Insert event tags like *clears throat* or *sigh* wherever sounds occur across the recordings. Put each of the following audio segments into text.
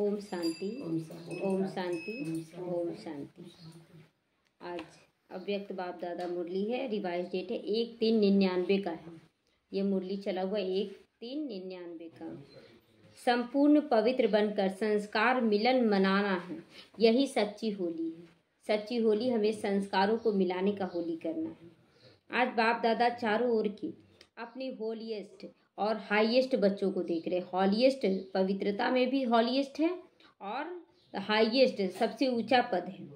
ओम शांति ओम शांति ओम शांति आज अव्यक्त बाप दादा मुरली है रिवाइज डेट है एक तीन निन्यानवे का है ये मुरली चला हुआ एक तीन निन्यानवे का संपूर्ण पवित्र बनकर संस्कार मिलन मनाना है यही सच्ची होली है सच्ची होली हमें संस्कारों को मिलाने का होली करना है आज बाप दादा चारों ओर की अपनी होलीएस्ट और हाईएस्ट बच्चों को देख रहे हॉलीएस्ट पवित्रता में भी हॉलीएस्ट है और हाईएस्ट सबसे ऊंचा पद है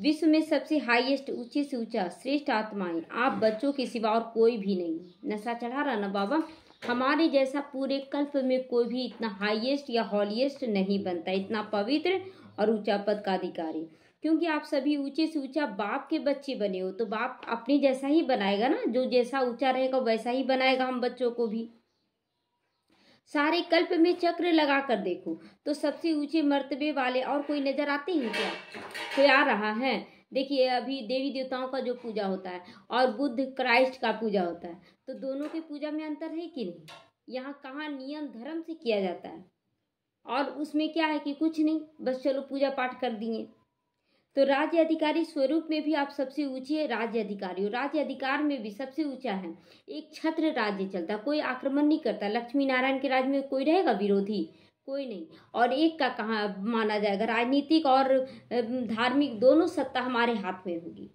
विश्व में सबसे हाईएस्ट ऊंचे से ऊंचा श्रेष्ठ आत्माएं आप बच्चों के सिवा और कोई भी नहीं नशा चढ़ा रहा ना बाबा हमारे जैसा पूरे कल्प में कोई भी इतना हाईएस्ट या हॉलीएस्ट नहीं बनता इतना पवित्र और ऊंचा पद का अधिकारी क्योंकि आप सभी ऊंचे से ऊंचा बाप के बच्चे बने हो तो बाप अपने जैसा ही बनाएगा ना जो जैसा ऊंचा रहेगा वैसा ही बनाएगा हम बच्चों को भी सारे कल्प में चक्र लगा कर देखो तो सबसे ऊंचे मर्तबे वाले और कोई नजर आते हैं क्या कोई आ रहा है देखिए अभी देवी देवताओं का जो पूजा होता है और बुद्ध क्राइस्ट का पूजा होता है तो दोनों के पूजा में अंतर है कि नहीं यहाँ कहाँ नियम धर्म से किया जाता है और उसमें क्या है कि कुछ नहीं बस चलो पूजा पाठ कर दिए तो राज्य अधिकारी स्वरूप में भी आप सबसे ऊंचे राज्य अधिकारी हो राज्य अधिकार में भी सबसे ऊंचा है एक छत्र राज्य चलता कोई आक्रमण नहीं करता लक्ष्मी नारायण के राज्य में कोई रहेगा विरोधी कोई नहीं और एक का कहाँ माना जाएगा राजनीतिक और धार्मिक दोनों सत्ता हमारे हाथ में होगी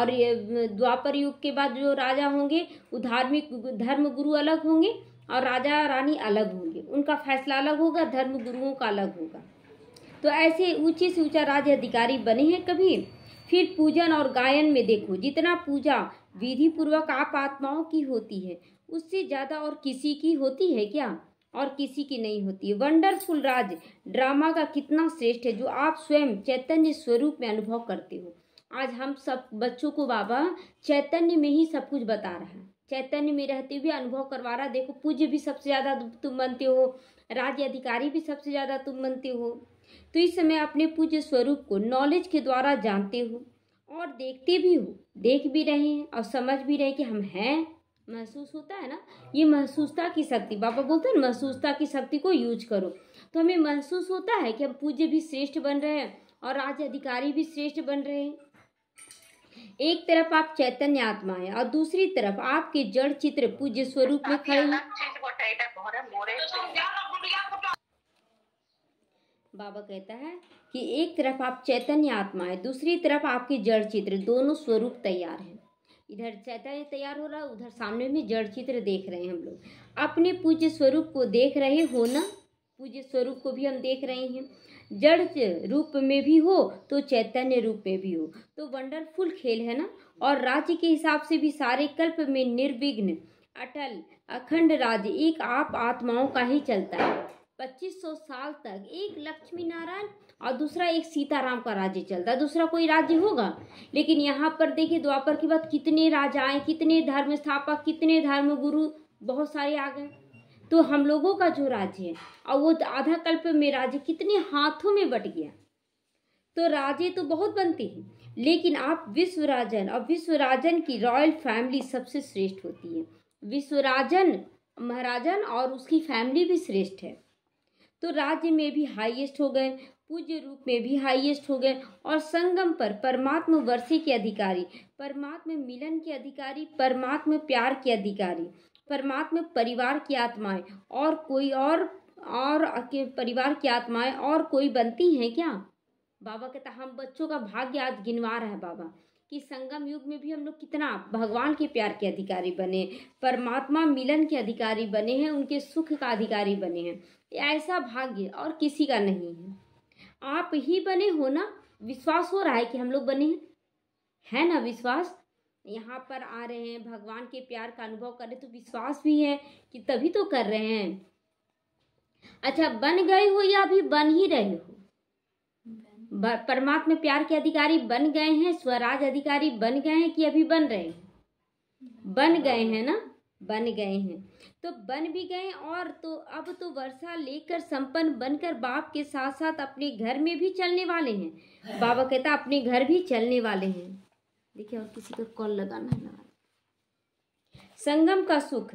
और ये द्वापर युग के बाद जो राजा होंगे वो धार्मिक धर्म गुरु अलग होंगे और राजा रानी अलग होंगे उनका फैसला अलग होगा धर्म गुरुओं का अलग होगा तो ऐसे ऊंचे से ऊंचा राज्य अधिकारी बने हैं कभी फिर पूजन और गायन में देखो जितना पूजा विधि पूर्वक आप आत्माओं की होती है उससे ज़्यादा और किसी की होती है क्या और किसी की नहीं होती है वंडरफुल राज ड्रामा का कितना श्रेष्ठ है जो आप स्वयं चैतन्य स्वरूप में अनुभव करते हो आज हम सब बच्चों को बाबा चैतन्य में ही सब कुछ बता रहा है चैतन्य में रहते हुए अनुभव करवा रहा देखो पूज्य भी सबसे ज़्यादा तुम बनते हो राज्य अधिकारी भी सबसे ज़्यादा तुम बनते हो तो इस समय अपने पूज्य स्वरूप को नॉलेज के द्वारा जानते हो और देखते भी हो देख भी रहे हैं और समझ भी रहे कि हम हैं महसूस होता है ना ये महसूसता की शक्ति बाबा बोलते हैं महसूसता की शक्ति को यूज करो तो हमें महसूस होता है कि हम पूज्य भी श्रेष्ठ बन रहे हैं और राज अधिकारी भी श्रेष्ठ बन रहे हैं एक तरफ आप चैतन्य आत्मा है और दूसरी तरफ आपके जड़ चित्र पूज्य स्वरूप में खड़े हैं बाबा कहता है कि एक तरफ आप चैतन्य आत्मा है दूसरी तरफ आपके जड़ चित्र दोनों स्वरूप तैयार हैं इधर चैतन्य तैयार हो रहा है उधर सामने में जड़ चित्र देख रहे हैं हम लोग अपने पूज्य स्वरूप को देख रहे हो न पूज्य स्वरूप को भी हम देख रहे हैं जड़ रूप में भी हो तो चैतन्य रूप में भी हो तो वंडरफुल खेल है ना और राज्य के हिसाब से भी सारे कल्प में निर्विघ्न अटल अखंड राज्य एक आप आत्माओं का ही चलता है 2500 साल तक एक लक्ष्मी नारायण और दूसरा एक सीताराम का राज्य चलता दूसरा कोई राज्य होगा लेकिन यहाँ पर देखिए द्वापर के बाद कितने राजाएं कितने धर्म स्थापक कितने धर्म गुरु बहुत सारे आ गए तो हम लोगों का जो राज्य है और वो आधा कल्प में राज्य कितने हाथों में बट गया तो राजे तो बहुत बनते हैं लेकिन आप विश्व राजन और विश्व राजन की रॉयल फैमिली सबसे श्रेष्ठ होती है विश्व राजन महाराजन और उसकी फैमिली भी श्रेष्ठ है तो राज्य में भी हाईएस्ट हो गए पूज्य रूप में भी हाईएस्ट हो गए और संगम पर परमात्म वर्षी के अधिकारी परमात्म मिलन के अधिकारी परमात्म प्यार के अधिकारी परमात्म परिवार की आत्माएं और कोई और और के परिवार की आत्माएं और कोई बनती हैं क्या बाबा कहता हम बच्चों का भाग्य आज गिनवा रहे हैं बाबा कि संगम युग में भी हम लोग कितना भगवान के प्यार के अधिकारी बने परमात्मा मिलन के अधिकारी बने हैं उनके सुख का अधिकारी बने हैं ऐसा भाग्य और किसी का नहीं है आप ही बने हो ना विश्वास हो रहा है कि हम लोग बने हैं है ना विश्वास यहाँ पर आ रहे हैं भगवान के प्यार का अनुभव कर रहे तो विश्वास भी है कि तभी तो कर रहे हैं अच्छा बन गए हो या अभी बन ही रहे हो परमात्मा प्यार के अधिकारी बन गए हैं स्वराज अधिकारी बन गए हैं कि अभी बन रहे हैं बन गए हैं ना बन गए हैं तो बन भी गए और तो अब तो वर्षा लेकर संपन्न बनकर बाप के साथ साथ अपने घर में भी चलने वाले हैं बाबा कहता अपने घर भी चलने वाले हैं देखिए और किसी को कॉल लगाना है ना संगम का सुख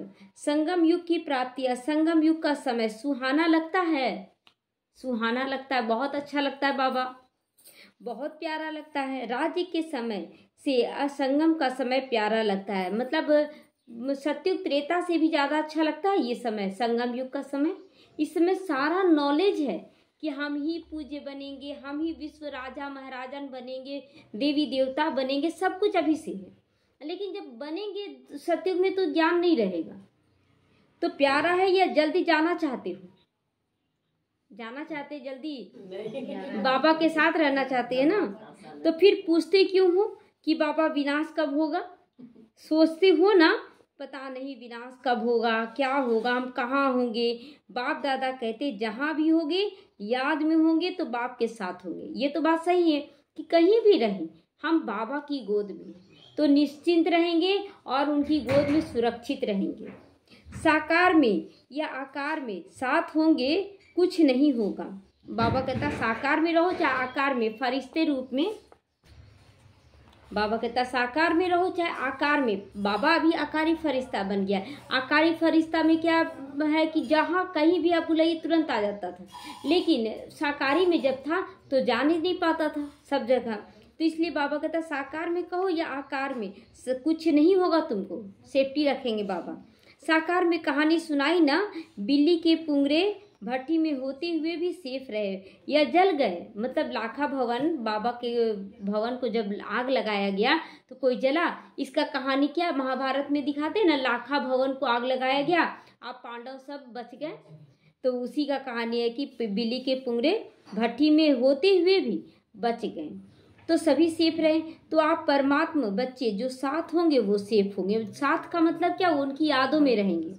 संगम युग की प्राप्ति संगम युग का समय सुहाना लगता है सुहाना लगता है बहुत अच्छा लगता है बाबा बहुत प्यारा लगता है राज्य के समय से असंगम का समय प्यारा लगता है मतलब सत्युग त्रेता से भी ज़्यादा अच्छा लगता है ये समय संगम युग का समय इस समय सारा नॉलेज है कि हम ही पूज्य बनेंगे हम ही विश्व राजा महाराजन बनेंगे देवी देवता बनेंगे सब कुछ अभी से है लेकिन जब बनेंगे सत्युग में तो ज्ञान नहीं रहेगा तो प्यारा है या जल्दी जाना चाहते हो जाना चाहते जल्दी बाबा के साथ रहना चाहते हैं ना तो फिर पूछते क्यों हो कि बाबा विनाश कब होगा सोचते हो ना पता नहीं विनाश कब होगा क्या होगा हम कहाँ होंगे बाप दादा कहते जहाँ भी होंगे याद में होंगे तो बाप के साथ होंगे ये तो बात सही है कि कहीं भी रहें हम बाबा की गोद में तो निश्चिंत रहेंगे और उनकी गोद में सुरक्षित रहेंगे साकार में या आकार में साथ होंगे कुछ नहीं होगा बाबा कहता साकार में रहो चाहे आकार में फरिश्ते रूप में बाबा कहता साकार में रहो चाहे आकार में बाबा अभी आकारी फरिश्ता बन गया आकारी फरिश्ता में क्या है कि जहाँ कहीं भी आप बुलाइए तुरंत आ जाता था लेकिन साकारी में जब था तो जा नहीं पाता था सब जगह तो इसलिए बाबा कहता साकार में कहो या आकार में कुछ नहीं होगा तुमको सेफ्टी रखेंगे बाबा साकार में कहानी सुनाई ना बिल्ली के पुंगरे भट्टी में होते हुए भी सेफ रहे या जल गए मतलब लाखा भवन बाबा के भवन को जब आग लगाया गया तो कोई जला इसका कहानी क्या महाभारत में दिखाते ना लाखा भवन को आग लगाया गया आप पांडव सब बच गए तो उसी का कहानी है कि बिल्ली के पुंगरे भट्टी में होते हुए भी बच गए तो सभी सेफ रहे तो आप परमात्मा बच्चे जो साथ होंगे वो सेफ होंगे साथ का मतलब क्या उनकी यादों में रहेंगे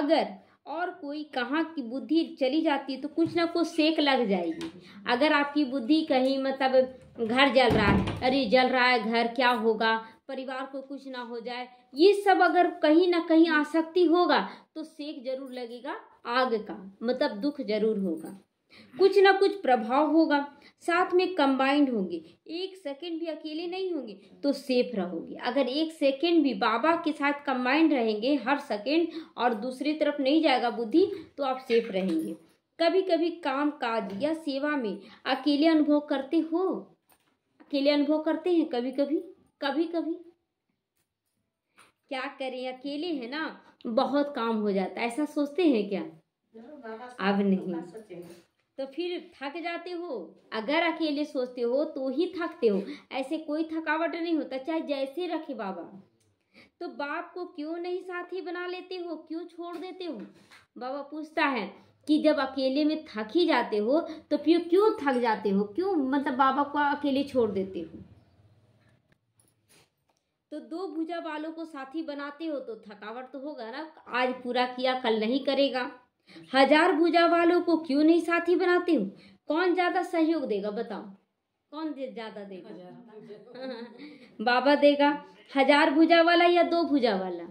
अगर और कोई कहाँ की बुद्धि चली जाती है तो कुछ ना कुछ सेक लग जाएगी अगर आपकी बुद्धि कहीं मतलब घर जल रहा है अरे जल रहा है घर क्या होगा परिवार को कुछ ना हो जाए ये सब अगर कहीं ना कहीं आसक्ति होगा तो सेक जरूर लगेगा आग का मतलब दुख जरूर होगा कुछ ना कुछ प्रभाव होगा साथ में कंबाइंड होंगे एक सेकंड भी अकेले नहीं होंगे तो सेफ रहोगे अगर एक सेकंड भी बाबा के साथ कंबाइंड रहेंगे हर सेकंड और दूसरी तरफ नहीं जाएगा बुद्धि तो आप सेफ रहेंगे कभी कभी काम काज या सेवा में अकेले अनुभव करते हो अकेले अनुभव करते हैं कभी कभी कभी कभी क्या करें अकेले है ना बहुत काम हो जाता ऐसा सोचते हैं क्या अब नहीं तो फिर थक जाते हो अगर अकेले सोचते हो तो ही थकते हो ऐसे कोई थकावट नहीं होता चाहे जैसे रखे बाबा तो बाप को क्यों नहीं साथी बना लेते हो क्यों छोड़ देते हो बाबा पूछता है कि जब अकेले में थक ही जाते हो तो फिर क्यों थक जाते हो क्यों मतलब बाबा को अकेले छोड़ देते हो तो दो भुजा वालों को साथी बनाते हो तो थकावट तो होगा ना आज पूरा किया कल नहीं करेगा हजार भुजा वालों को क्यों नहीं साथी बनाते हो कौन ज्यादा सहयोग देगा बताओ कौन ज्यादा देगा *laughs* बाबा देगा हजार भुजा वाला या दो भुजा वाला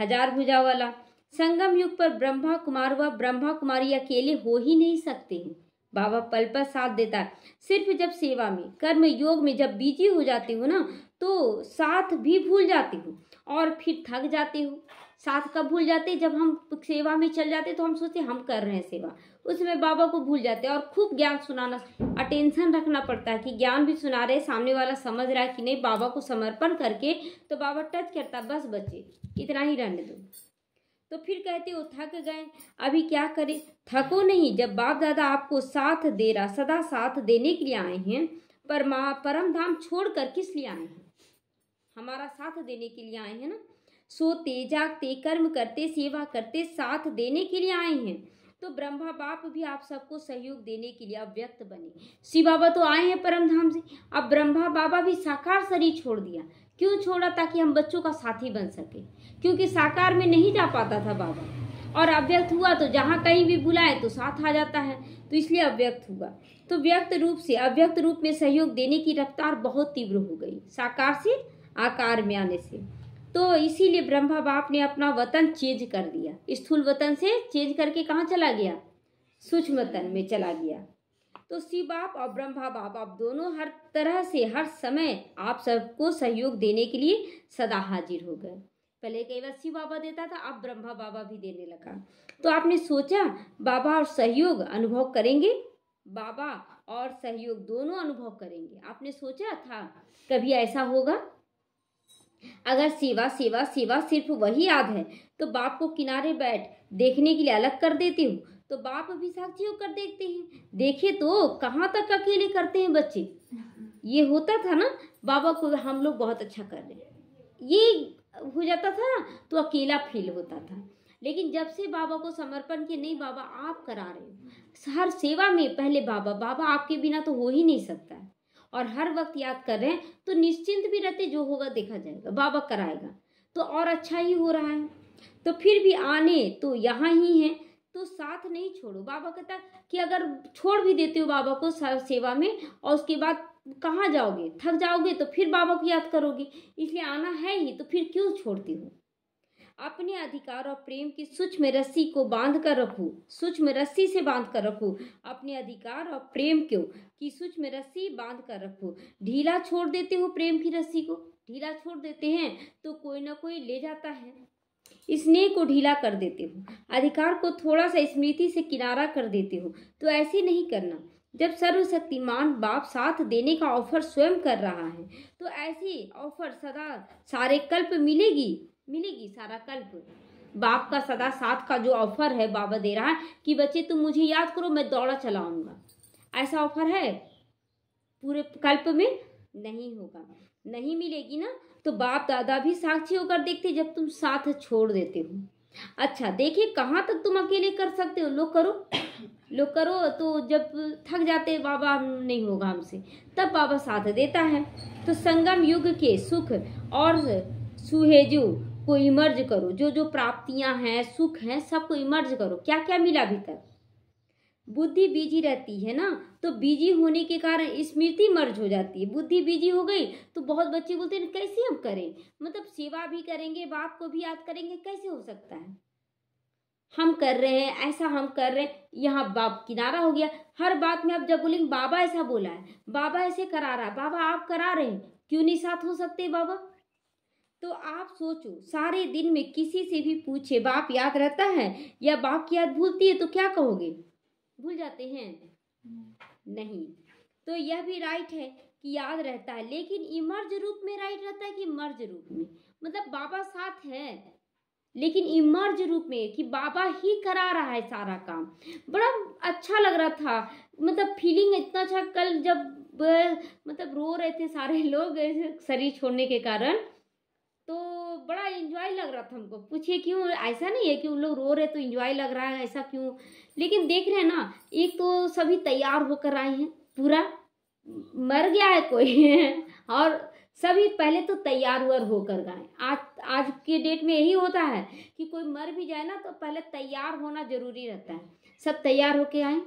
हजार भुजा वाला संगम युग पर ब्रह्मा कुमार व ब्रह्मा कुमारी अकेले हो ही नहीं सकते हैं बाबा पल पर साथ देता है सिर्फ जब सेवा में कर्म योग में जब बीजी हो जाते हो ना तो साथ भी भूल जाती हूँ और फिर थक जाती हूँ साथ कब भूल जाते जब हम सेवा में चल जाते तो हम सोचते हम कर रहे हैं सेवा उसमें बाबा को भूल जाते और खूब ज्ञान सुनाना अटेंशन रखना पड़ता है कि ज्ञान भी सुना रहे सामने वाला समझ रहा है कि नहीं बाबा को समर्पण करके तो बाबा टच करता बस बच्चे इतना ही रहने दो तो फिर कहते हो थक गए अभी क्या करें थको नहीं जब बाप दादा आपको साथ दे रहा सदा साथ देने के लिए आए हैं पर माँ परम धाम छोड़ कर किस लिए आए हैं हमारा साथ देने के लिए आए हैं ना सोते जागते कर्म करते सेवा करते साथ देने के लिए आए हैं तो ब्रह्मा बाप भी आप सबको सहयोग देने के लिए अव्यक्त बने शिव बाबा तो आए हैं परम धाम से अब ब्रह्मा बाबा भी साकार शरीर छोड़ दिया क्यों छोड़ा ताकि हम बच्चों का साथी बन सके क्योंकि साकार में नहीं जा पाता था बाबा और अव्यक्त हुआ तो जहाँ कहीं भी बुलाए तो साथ आ जाता है तो इसलिए अव्यक्त हुआ तो व्यक्त रूप से अव्यक्त रूप में सहयोग देने की रफ्तार बहुत तीव्र हो गई साकार से आकार में आने से तो इसीलिए ब्रह्मा बाप ने अपना वतन चेंज कर दिया स्थूल वतन से चेंज करके कहाँ चला गया सूक्ष्म वतन में चला गया तो शिव बाप और ब्रह्मा बाप आप दोनों हर तरह से हर समय आप सबको सहयोग देने के लिए सदा हाजिर हो गए पहले कई बार शिव बाबा देता था अब ब्रह्मा बाबा भी देने लगा तो आपने सोचा बाबा और सहयोग अनुभव करेंगे बाबा और सहयोग दोनों अनुभव करेंगे आपने सोचा था कभी ऐसा होगा अगर सिवा सेवा सिवा सिर्फ वही याद है तो बाप को किनारे बैठ देखने के लिए अलग कर देती हूँ तो बाप अभी साक्षी होकर देखते हैं देखे तो कहाँ तक अकेले करते हैं बच्चे ये होता था ना बाबा को हम लोग बहुत अच्छा कर रहे ये हो जाता था ना तो अकेला फील होता था लेकिन जब से बाबा को समर्पण के नहीं बाबा आप करा रहे हो हर सेवा में पहले बाबा बाबा आपके बिना तो हो ही नहीं सकता है और हर वक्त याद कर रहे हैं तो निश्चिंत भी रहते जो होगा देखा जाएगा बाबा कराएगा तो और अच्छा ही हो रहा है तो फिर भी आने तो यहाँ ही हैं तो साथ नहीं छोड़ो बाबा कहता कि अगर छोड़ भी देते हो बाबा को सेवा में और उसके बाद कहाँ जाओगे थक जाओगे तो फिर बाबा को याद करोगे इसलिए आना है ही तो फिर क्यों छोड़ती हूँ अपने अधिकार और प्रेम की सूक्ष्म रस्सी को बांध कर रखूँ सूक्ष्म रस्सी से बांध कर रखू अपने अधिकार और प्रेम को की सूक्ष्म रस्सी बांध कर रखू ढीला छोड़ देते हो प्रेम की रस्सी को ढीला छोड़ देते हैं तो कोई ना कोई ले जाता है स्नेह को ढीला कर देते हो अधिकार को थोड़ा सा स्मृति से किनारा कर देते हो तो ऐसे नहीं करना जब सर्वशक्तिमान बाप साथ देने का ऑफर स्वयं कर रहा है तो ऐसी ऑफर सदा सारे कल्प मिलेगी मिलेगी सारा कल्प बाप का सदा साथ का जो ऑफर है बाबा दे रहा है कि बच्चे तुम मुझे याद करो मैं दौड़ा चलाऊंगा ऐसा ऑफर है पूरे कल्प में नहीं होगा नहीं मिलेगी ना तो बाप दादा भी साक्षी होकर देखते जब तुम साथ छोड़ देते हो अच्छा देखिए कहाँ तक तुम अकेले कर सकते हो लोग करो लोग करो तो जब थक जाते बाबा नहीं होगा हमसे तब बाबा साथ देता है तो संगम युग के सुख और सुहेजू को इमर्ज करो जो जो प्राप्तियां हैं सुख हैं सबको इमर्ज करो क्या क्या मिला अभी तक बुद्धि बिजी रहती है ना तो बिजी होने के कारण स्मृति मर्ज हो जाती है बुद्धि बिजी हो गई तो बहुत बच्चे बोलते हैं कैसे हम करें मतलब सेवा भी करेंगे बाप को भी याद करेंगे कैसे हो सकता है हम कर रहे हैं ऐसा हम कर रहे हैं यहाँ बाप किनारा हो गया हर बात में आप जब बोलेंगे बाबा ऐसा बोला है बाबा ऐसे करा रहा है बाबा आप करा रहे हैं क्यों नहीं साथ हो सकते बाबा तो आप सोचो सारे दिन में किसी से भी पूछे बाप याद रहता है या बाप की याद भूलती है तो क्या कहोगे भूल जाते हैं नहीं तो यह भी राइट है कि याद रहता है लेकिन इमर्ज रूप में राइट रहता है कि मर्ज रूप में मतलब बाबा साथ है लेकिन इमर्ज रूप में कि बाबा ही करा रहा है सारा काम बड़ा अच्छा लग रहा था मतलब फीलिंग इतना अच्छा कल जब मतलब रो रहे थे सारे लोग *laughs* शरीर छोड़ने के कारण तो बड़ा इंजॉय लग रहा था हमको पूछिए क्यों ऐसा नहीं है कि उन लोग रो रहे तो इंजॉय लग रहा है ऐसा क्यों लेकिन देख रहे हैं ना एक तो सभी तैयार होकर आए हैं पूरा मर गया है कोई *laughs* और सभी पहले तो तैयार वर होकर गए आज आज के डेट में यही होता है कि कोई मर भी जाए ना तो पहले तैयार होना जरूरी रहता है सब तैयार होके आए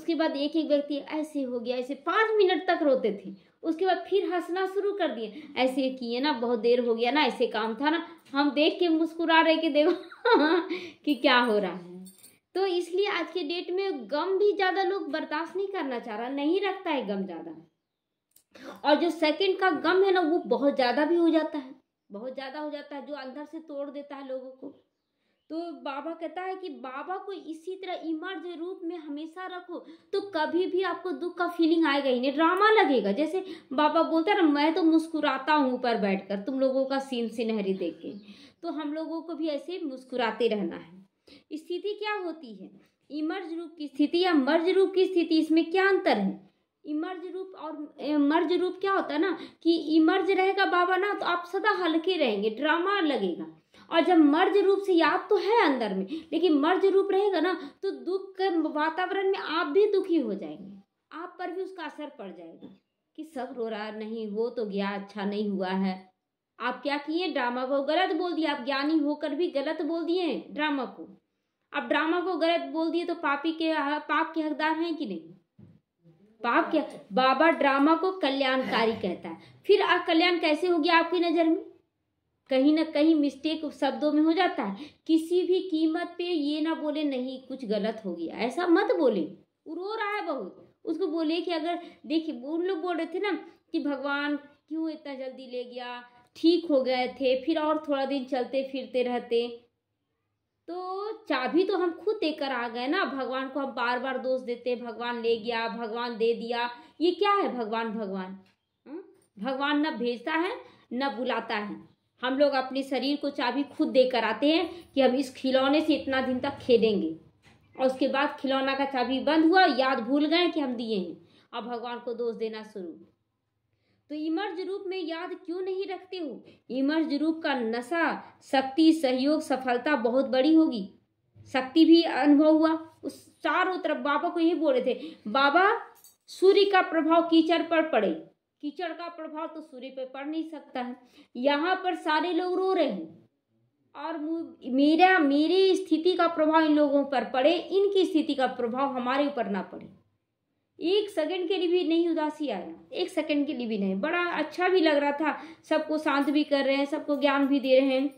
उसके बाद एक एक व्यक्ति ऐसे हो गया ऐसे पाँच मिनट तक रोते थे उसके बाद फिर हंसना शुरू कर दिए ऐसे किए ना बहुत देर हो गया ना ऐसे काम था ना हम देख के मुस्कुरा रहे कि देखो *laughs* कि क्या हो रहा है तो इसलिए आज के डेट में गम भी ज़्यादा लोग बर्दाश्त नहीं करना चाह रहा नहीं रखता है गम ज़्यादा और जो सेकंड का गम है ना वो बहुत ज़्यादा भी हो जाता है बहुत ज़्यादा हो जाता है जो अंदर से तोड़ देता है लोगों को तो बाबा कहता है कि बाबा को इसी तरह इमर्ज रूप में हमेशा रखो तो कभी भी आपको दुख का फीलिंग आएगा ही नहीं ड्रामा लगेगा जैसे बाबा बोलता है ना मैं तो मुस्कुराता हूँ ऊपर बैठकर तुम लोगों का सीन सिनहरी देख के तो हम लोगों को भी ऐसे मुस्कुराते रहना है स्थिति क्या होती है इमर्ज रूप की स्थिति या मर्ज रूप की स्थिति इसमें क्या अंतर है इमर्ज रूप और मर्ज रूप क्या होता है ना कि इमर्ज रहेगा बाबा ना तो आप सदा हल्के रहेंगे ड्रामा लगेगा और जब मर्ज रूप से याद तो है अंदर में लेकिन मर्ज रूप रहेगा ना तो दुख के वातावरण में आप भी दुखी हो जाएंगे आप पर भी उसका असर पड़ जाएगा कि सब रो रहा नहीं हो तो गया अच्छा नहीं हुआ है आप क्या किए ड्रामा को गलत बोल दिया आप ज्ञानी होकर भी गलत बोल दिए ड्रामा को आप ड्रामा को गलत बोल दिए तो पापी के पाप के हकदार हैं कि नहीं पाप क्या बाबा ड्रामा को कल्याणकारी कहता है फिर आप कल्याण कैसे हो गया आपकी नज़र में कहीं ना कहीं मिस्टेक शब्दों में हो जाता है किसी भी कीमत पे ये ना बोले नहीं कुछ गलत हो गया ऐसा मत बोले रो रहा है बहुत उसको बोले कि अगर देखिए उन लोग बोल रहे थे ना कि भगवान क्यों इतना जल्दी ले गया ठीक हो गए थे फिर और थोड़ा दिन चलते फिरते रहते तो चाबी तो हम खुद देकर आ गए ना भगवान को हम बार बार दोष देते भगवान ले गया भगवान दे दिया ये क्या है भगवान भगवान हम्म? भगवान न भेजता है न बुलाता है हम लोग अपने शरीर को चाबी खुद देकर आते हैं कि हम इस खिलौने से इतना दिन तक खेलेंगे और उसके बाद खिलौना का चाबी बंद हुआ याद भूल गए कि हम दिए हैं अब भगवान को दोष देना शुरू तो इमर्ज रूप में याद क्यों नहीं रखते हो इमर्ज रूप का नशा शक्ति सहयोग सफलता बहुत बड़ी होगी शक्ति भी अनुभव हुआ उस चारों तरफ बाबा को यही बोल रहे थे बाबा सूर्य का प्रभाव कीचड़ पर पड़े कीचड़ का प्रभाव तो सूर्य पे पड़ नहीं सकता है यहाँ पर सारे लोग रो रहे हैं और मेरा मेरी स्थिति का प्रभाव इन लोगों पर पड़े इनकी स्थिति का प्रभाव हमारे ऊपर ना पड़े एक सेकंड के लिए भी नहीं उदासी आया एक सेकंड के लिए भी नहीं बड़ा अच्छा भी लग रहा था सबको शांत भी कर रहे हैं सबको ज्ञान भी दे रहे हैं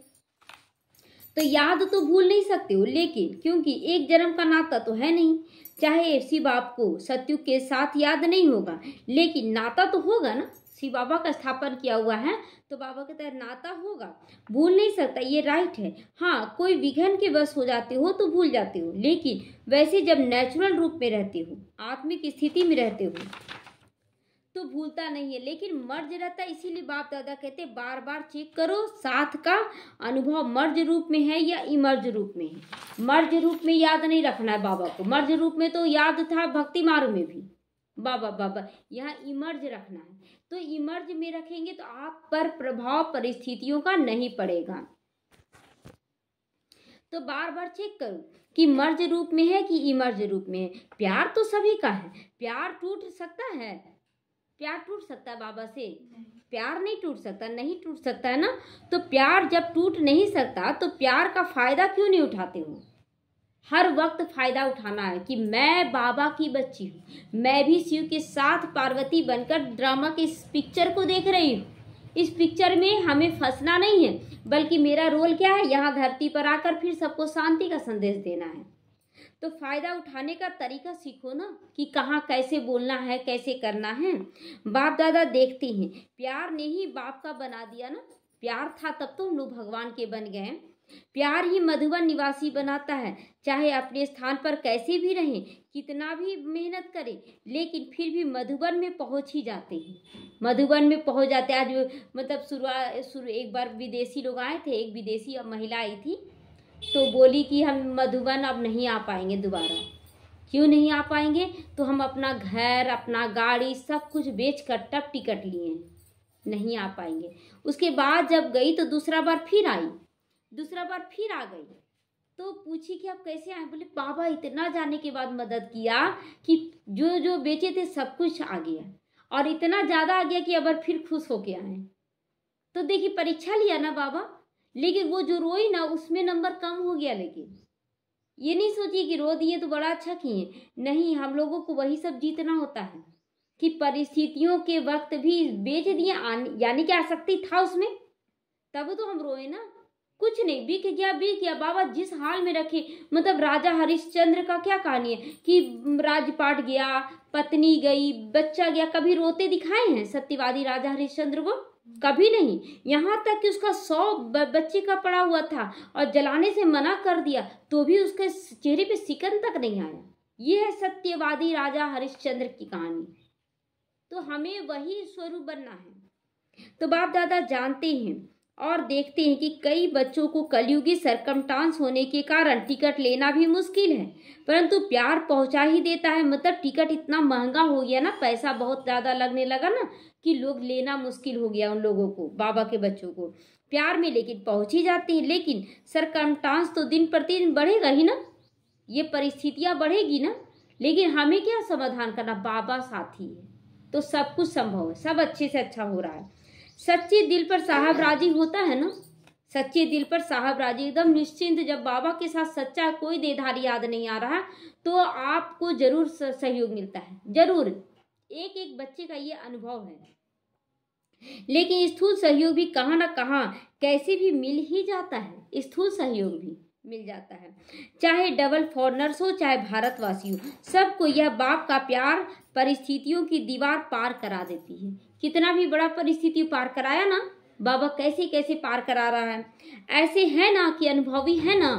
तो याद तो भूल नहीं सकते हो लेकिन क्योंकि एक जन्म का नाता तो है नहीं चाहे शिव आपको सत्यु के साथ याद नहीं होगा लेकिन नाता तो होगा ना शिव बाबा का स्थापन किया हुआ है तो बाबा के तहत नाता होगा भूल नहीं सकता ये राइट है हाँ कोई विघन के वश हो जाते हो तो भूल जाते हो लेकिन वैसे जब नेचुरल रूप में रहते हो आत्मिक स्थिति में रहते हो तो भूलता नहीं है लेकिन मर्ज रहता है इसीलिए बाप दादा कहते बार बार चेक करो साथ का अनुभव मर्ज रूप में है या इमर्ज रूप में है मर्ज रूप में याद नहीं रखना है बाबा को मर्ज रूप में तो याद था भक्ति मार्ग में भी बाबा बाबा यहाँ इमर्ज रखना है तो इमर्ज में रखेंगे तो आप पर प्रभाव परिस्थितियों का नहीं पड़ेगा तो बार बार चेक करो कि मर्ज रूप में है कि इमर्ज रूप में है प्यार तो सभी का है प्यार टूट सकता है प्यार टूट सकता है बाबा से प्यार नहीं टूट सकता नहीं टूट सकता है ना तो प्यार जब टूट नहीं सकता तो प्यार का फायदा क्यों नहीं उठाते हो हर वक्त फायदा उठाना है कि मैं बाबा की बच्ची हूँ मैं भी शिव के साथ पार्वती बनकर ड्रामा के इस पिक्चर को देख रही हूँ इस पिक्चर में हमें फंसना नहीं है बल्कि मेरा रोल क्या है यहाँ धरती पर आकर फिर सबको शांति का संदेश देना है तो फ़ायदा उठाने का तरीका सीखो ना कि कहाँ कैसे बोलना है कैसे करना है बाप दादा देखते हैं प्यार ने ही बाप का बना दिया ना प्यार था तब तो हम लोग भगवान के बन गए प्यार ही मधुबन निवासी बनाता है चाहे अपने स्थान पर कैसे भी रहें कितना भी मेहनत करें लेकिन फिर भी मधुबन में पहुंच ही जाते हैं मधुबन में पहुंच जाते हैं आज मतलब शुरुआत शुरू एक बार विदेशी लोग आए थे एक विदेशी महिला आई थी तो बोली कि हम मधुबन अब नहीं आ पाएंगे दोबारा क्यों नहीं आ पाएंगे तो हम अपना घर अपना गाड़ी सब कुछ बेच कर टप टिकट लिए नहीं आ पाएंगे उसके बाद जब गई तो दूसरा बार फिर आई दूसरा बार फिर आ गई तो पूछी कि आप कैसे आए बोले बाबा इतना जाने के बाद मदद किया कि जो जो बेचे थे सब कुछ आ गया और इतना ज़्यादा आ गया कि अब फिर खुश होके आए तो देखिए परीक्षा लिया ना बाबा लेकिन वो जो रोई ना उसमें नंबर कम हो गया लेकिन ये नहीं सोचिए कि रो दिए तो बड़ा अच्छा किए नहीं हम लोगों को वही सब जीतना होता है कि परिस्थितियों के वक्त भी बेच दिए यानी कि आसक्ति था उसमें तब तो हम रोए ना कुछ नहीं बिक गया बिक गया बाबा जिस हाल में रखे मतलब राजा हरिश्चंद्र का क्या कहानी है कि राजपाट गया पत्नी गई बच्चा गया कभी रोते दिखाए हैं सत्यवादी राजा हरिश्चंद्र को कभी नहीं यहाँ तक कि उसका सौ बच्चे का पड़ा हुआ था और जलाने से मना कर दिया तो भी उसके चेहरे पे सिकन तक नहीं आया ये है सत्यवादी राजा हरिश्चंद्र की कहानी तो हमें वही स्वरूप बनना है तो बाप दादा जानते हैं और देखते हैं कि कई बच्चों को कलयुगी सरकम होने के कारण टिकट लेना भी मुश्किल है परंतु प्यार पहुंचा ही देता है मतलब टिकट इतना महंगा हो गया ना पैसा बहुत ज़्यादा लगने लगा ना कि लोग लेना मुश्किल हो गया उन लोगों को बाबा के बच्चों को प्यार में लेकिन पहुंच ही जाते हैं लेकिन सर कमटांस तो दिन प्रतिदिन बढ़ेगा ही ना ये परिस्थितियाँ बढ़ेगी ना लेकिन हमें क्या समाधान करना बाबा साथी है तो सब कुछ संभव है सब अच्छे से अच्छा हो रहा है सच्चे दिल पर साहब राजी होता है ना सच्चे दिल पर साहब राजी एकदम निश्चिंत जब बाबा के साथ सच्चा कोई देधारी याद नहीं आ रहा तो आपको जरूर सहयोग मिलता है जरूर एक एक बच्चे का ये अनुभव है लेकिन स्थूल सहयोग भी कहाँ ना कहाँ कैसे भी मिल ही जाता है स्थूल सहयोग भी मिल जाता है चाहे डबल फॉरनर्स हो चाहे भारतवासी हो सबको यह बाप का प्यार परिस्थितियों की दीवार पार करा देती है कितना भी बड़ा परिस्थिति पार कराया ना बाबा कैसे कैसे पार करा रहा है ऐसे है ना कि अनुभवी है ना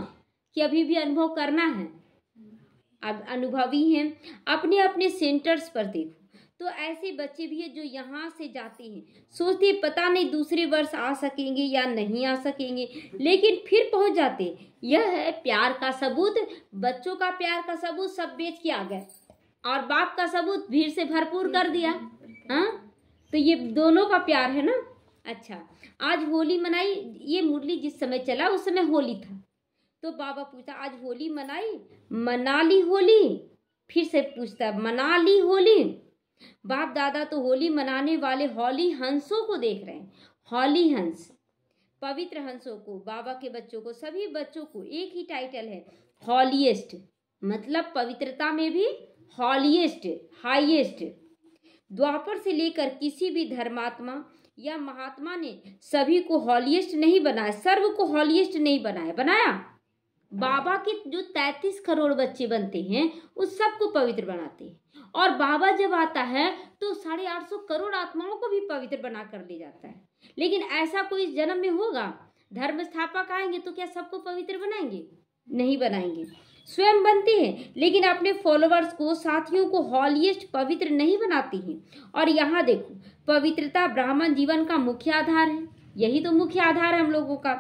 कि अभी भी अनुभव करना है अब अनुभवी हैं अपने अपने सेंटर्स पर देखो तो ऐसे बच्चे भी है जो यहाँ से जाते हैं सोचते पता नहीं दूसरे वर्ष आ सकेंगे या नहीं आ सकेंगे लेकिन फिर पहुँच जाते यह है प्यार का सबूत बच्चों का प्यार का सबूत सब बेच के आ गए और बाप का सबूत भीड़ से भरपूर कर दिया हाँ तो ये दोनों का प्यार है ना अच्छा आज होली मनाई ये मुरली जिस समय चला उस समय होली था तो बाबा पूछता आज होली मनाई मनाली होली फिर से पूछता मनाली होली बाप दादा तो होली मनाने वाले होली हंसों को देख रहे हैं होली हंस पवित्र हंसों को बाबा के बच्चों को सभी बच्चों को एक ही टाइटल है हॉलीएस्ट मतलब पवित्रता में भी हॉलीएस्ट हाईएस्ट द्वापर से लेकर किसी भी धर्मात्मा या महात्मा ने सभी को हॉलीएस्ट नहीं बनाया सर्व को हॉलीएस्ट नहीं बनाया बनाया बाबा के जो तैतीस करोड़ बच्चे बनते हैं उस सबको पवित्र बनाते हैं और बाबा जब आता है तो साढ़े आठ सौ करोड़ आत्माओं को भी पवित्र बना कर ले जाता है लेकिन ऐसा कोई जन्म में होगा धर्म स्थापक आएंगे तो क्या सबको पवित्र बनाएंगे नहीं बनाएंगे स्वयं बनते हैं लेकिन अपने फॉलोअर्स को साथियों को हॉलिएस्ट पवित्र नहीं बनाती हैं और यहाँ देखो पवित्रता ब्राह्मण जीवन का मुख्य आधार है यही तो मुख्य आधार है हम लोगों का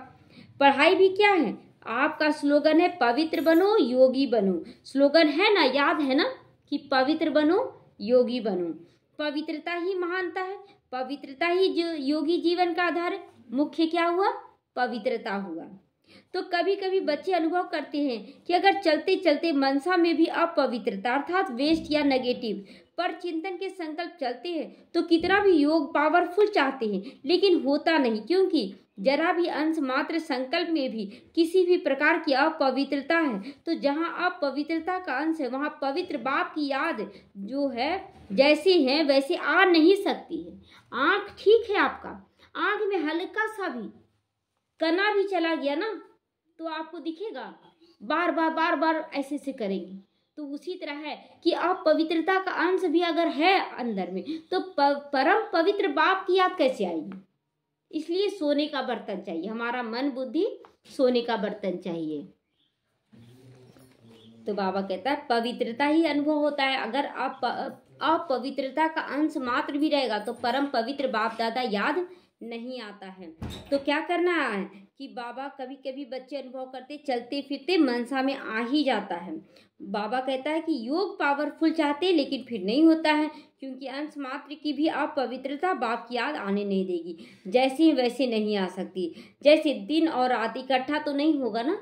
पढ़ाई भी क्या है आपका स्लोगन है पवित्र बनो योगी बनो स्लोगन है ना याद है ना कि पवित्र बनो योगी बनो पवित्रता ही महानता है पवित्रता ही जो योगी जीवन का आधार मुख्य क्या हुआ पवित्रता हुआ तो कभी कभी बच्चे अनुभव करते हैं कि अगर चलते चलते मनसा में भी अपवित्रता अर्थात वेस्ट या नेगेटिव पर चिंतन के संकल्प चलते हैं तो कितना भी योग पावरफुल चाहते हैं लेकिन होता नहीं क्योंकि जरा भी अंश मात्र संकल्प में भी किसी भी प्रकार की अपवित्रता है तो जहाँ अपवित्रता का अंश है वहाँ पवित्र बाप की याद जो है जैसी है वैसे आ नहीं सकती है आँख ठीक है आपका आँख में हल्का सा भी कना भी चला गया ना तो आपको दिखेगा बार बार बार बार ऐसे से करेंगे तो उसी तरह है कि आप पवित्रता का अंश भी अगर है अंदर में तो परम पवित्र बाप की याद कैसे आएगी इसलिए सोने का बर्तन चाहिए हमारा मन बुद्धि सोने का बर्तन चाहिए तो बाबा कहता है पवित्रता ही अनुभव होता है अगर आप अपवित्रता का अंश मात्र भी रहेगा तो परम पवित्र बाप दादा याद नहीं आता है तो क्या करना है कि बाबा कभी कभी बच्चे अनुभव करते चलते फिरते मनसा में आ ही जाता है बाबा कहता है कि योग पावरफुल चाहते लेकिन फिर नहीं होता है क्योंकि अंश मात्र की भी आप पवित्रता बाप की याद आने नहीं देगी जैसे वैसे नहीं आ सकती जैसे दिन और रात इकट्ठा तो नहीं होगा ना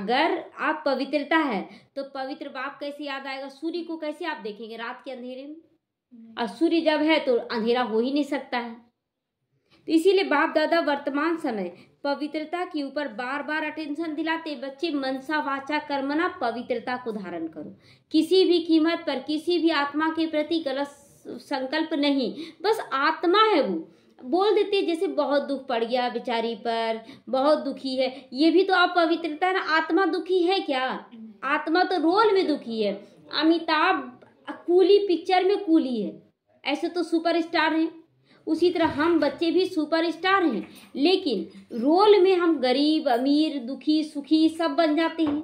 अगर आप पवित्रता है तो पवित्र बाप कैसे याद आएगा सूर्य को कैसे आप देखेंगे रात के अंधेरे में और सूर्य जब है तो अंधेरा हो ही नहीं सकता है तो इसीलिए बाप दादा वर्तमान समय पवित्रता के ऊपर बार बार अटेंशन दिलाते बच्चे मनसा वाचा कर्मना पवित्रता को धारण करो किसी भी कीमत पर किसी भी आत्मा के प्रति गलत संकल्प नहीं बस आत्मा है वो बोल देते जैसे बहुत दुख पड़ गया बेचारी पर बहुत दुखी है ये भी तो आप पवित्रता ना आत्मा दुखी है क्या आत्मा तो रोल में दुखी है अमिताभ कूली पिक्चर में कूली है ऐसे तो सुपरस्टार हैं उसी तरह हम बच्चे भी सुपरस्टार हैं लेकिन रोल में हम गरीब अमीर दुखी सुखी सब बन जाते हैं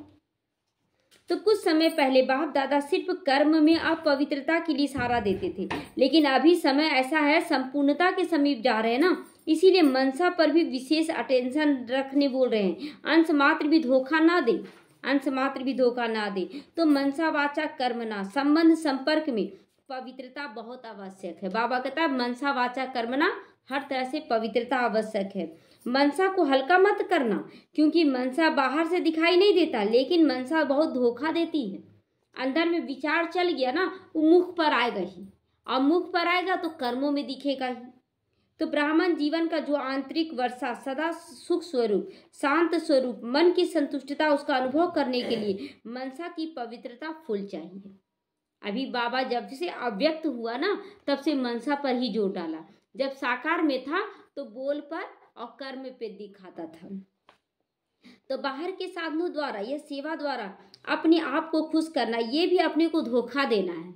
तो कुछ समय पहले बाप दादा सिर्फ कर्म में अपवित्रता के लिए सहारा देते थे लेकिन अभी समय ऐसा है संपूर्णता के समीप जा रहे हैं ना इसीलिए मनसा पर भी विशेष अटेंशन रखने बोल रहे हैं अंश मात्र भी धोखा ना दे अंश मात्र भी धोखा ना दे तो मनसा वाचा कर्म ना संबंध संपर्क में पवित्रता बहुत आवश्यक है बाबा कहता है मनसा वाचा कर्मना हर तरह से पवित्रता आवश्यक है मनसा को हल्का मत करना क्योंकि मनसा बाहर से दिखाई नहीं देता लेकिन मनसा बहुत धोखा देती है अंदर में विचार चल गया ना वो मुख पर आएगा ही और मुख पर आएगा तो कर्मों में दिखेगा ही तो ब्राह्मण जीवन का जो आंतरिक वर्षा सदा सुख स्वरूप शांत स्वरूप मन की संतुष्टता उसका अनुभव करने के लिए मनसा की पवित्रता फुल चाहिए अभी बाबा जब से अव्यक्त हुआ ना तब से मनसा पर ही जोर डाला जब साकार में था तो बोल पर और कर्म पे दिखाता था तो बाहर के साधनों द्वारा या सेवा द्वारा अपने आप को खुश करना ये भी अपने को धोखा देना है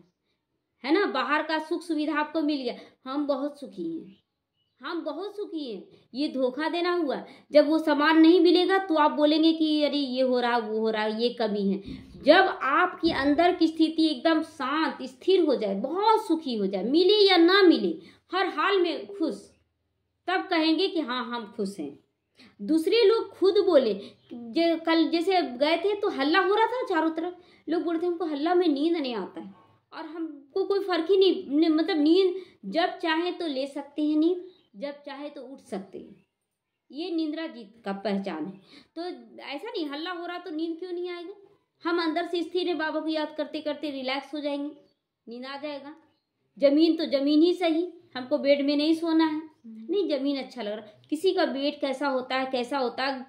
है ना बाहर का सुख सुविधा आपको मिल गया हम बहुत सुखी हैं हम बहुत सुखी हैं ये धोखा देना हुआ जब वो सामान नहीं मिलेगा तो आप बोलेंगे कि अरे ये हो रहा वो हो रहा ये कमी है जब आपके अंदर की स्थिति एकदम शांत स्थिर हो जाए बहुत सुखी हो जाए मिले या ना मिले हर हाल में खुश तब कहेंगे कि हाँ हम खुश हैं दूसरे लोग खुद बोले जे, कल जैसे गए थे तो हल्ला हो रहा था चारों तरफ लोग बोलते हमको हल्ला में नींद नहीं आता है और हमको कोई फर्क ही नहीं, नहीं मतलब नींद जब चाहे तो ले सकते हैं नींद जब चाहे तो उठ सकते हैं ये निंद्रा जीत का पहचान है तो ऐसा नहीं हल्ला हो रहा तो नींद क्यों नहीं आएगा हम अंदर से स्थिर है बाबा को याद करते करते रिलैक्स हो जाएंगे नींद आ जाएगा जमीन तो जमीन ही सही हमको बेड में नहीं सोना है नहीं जमीन अच्छा लग रहा किसी का बेड कैसा होता है कैसा होता है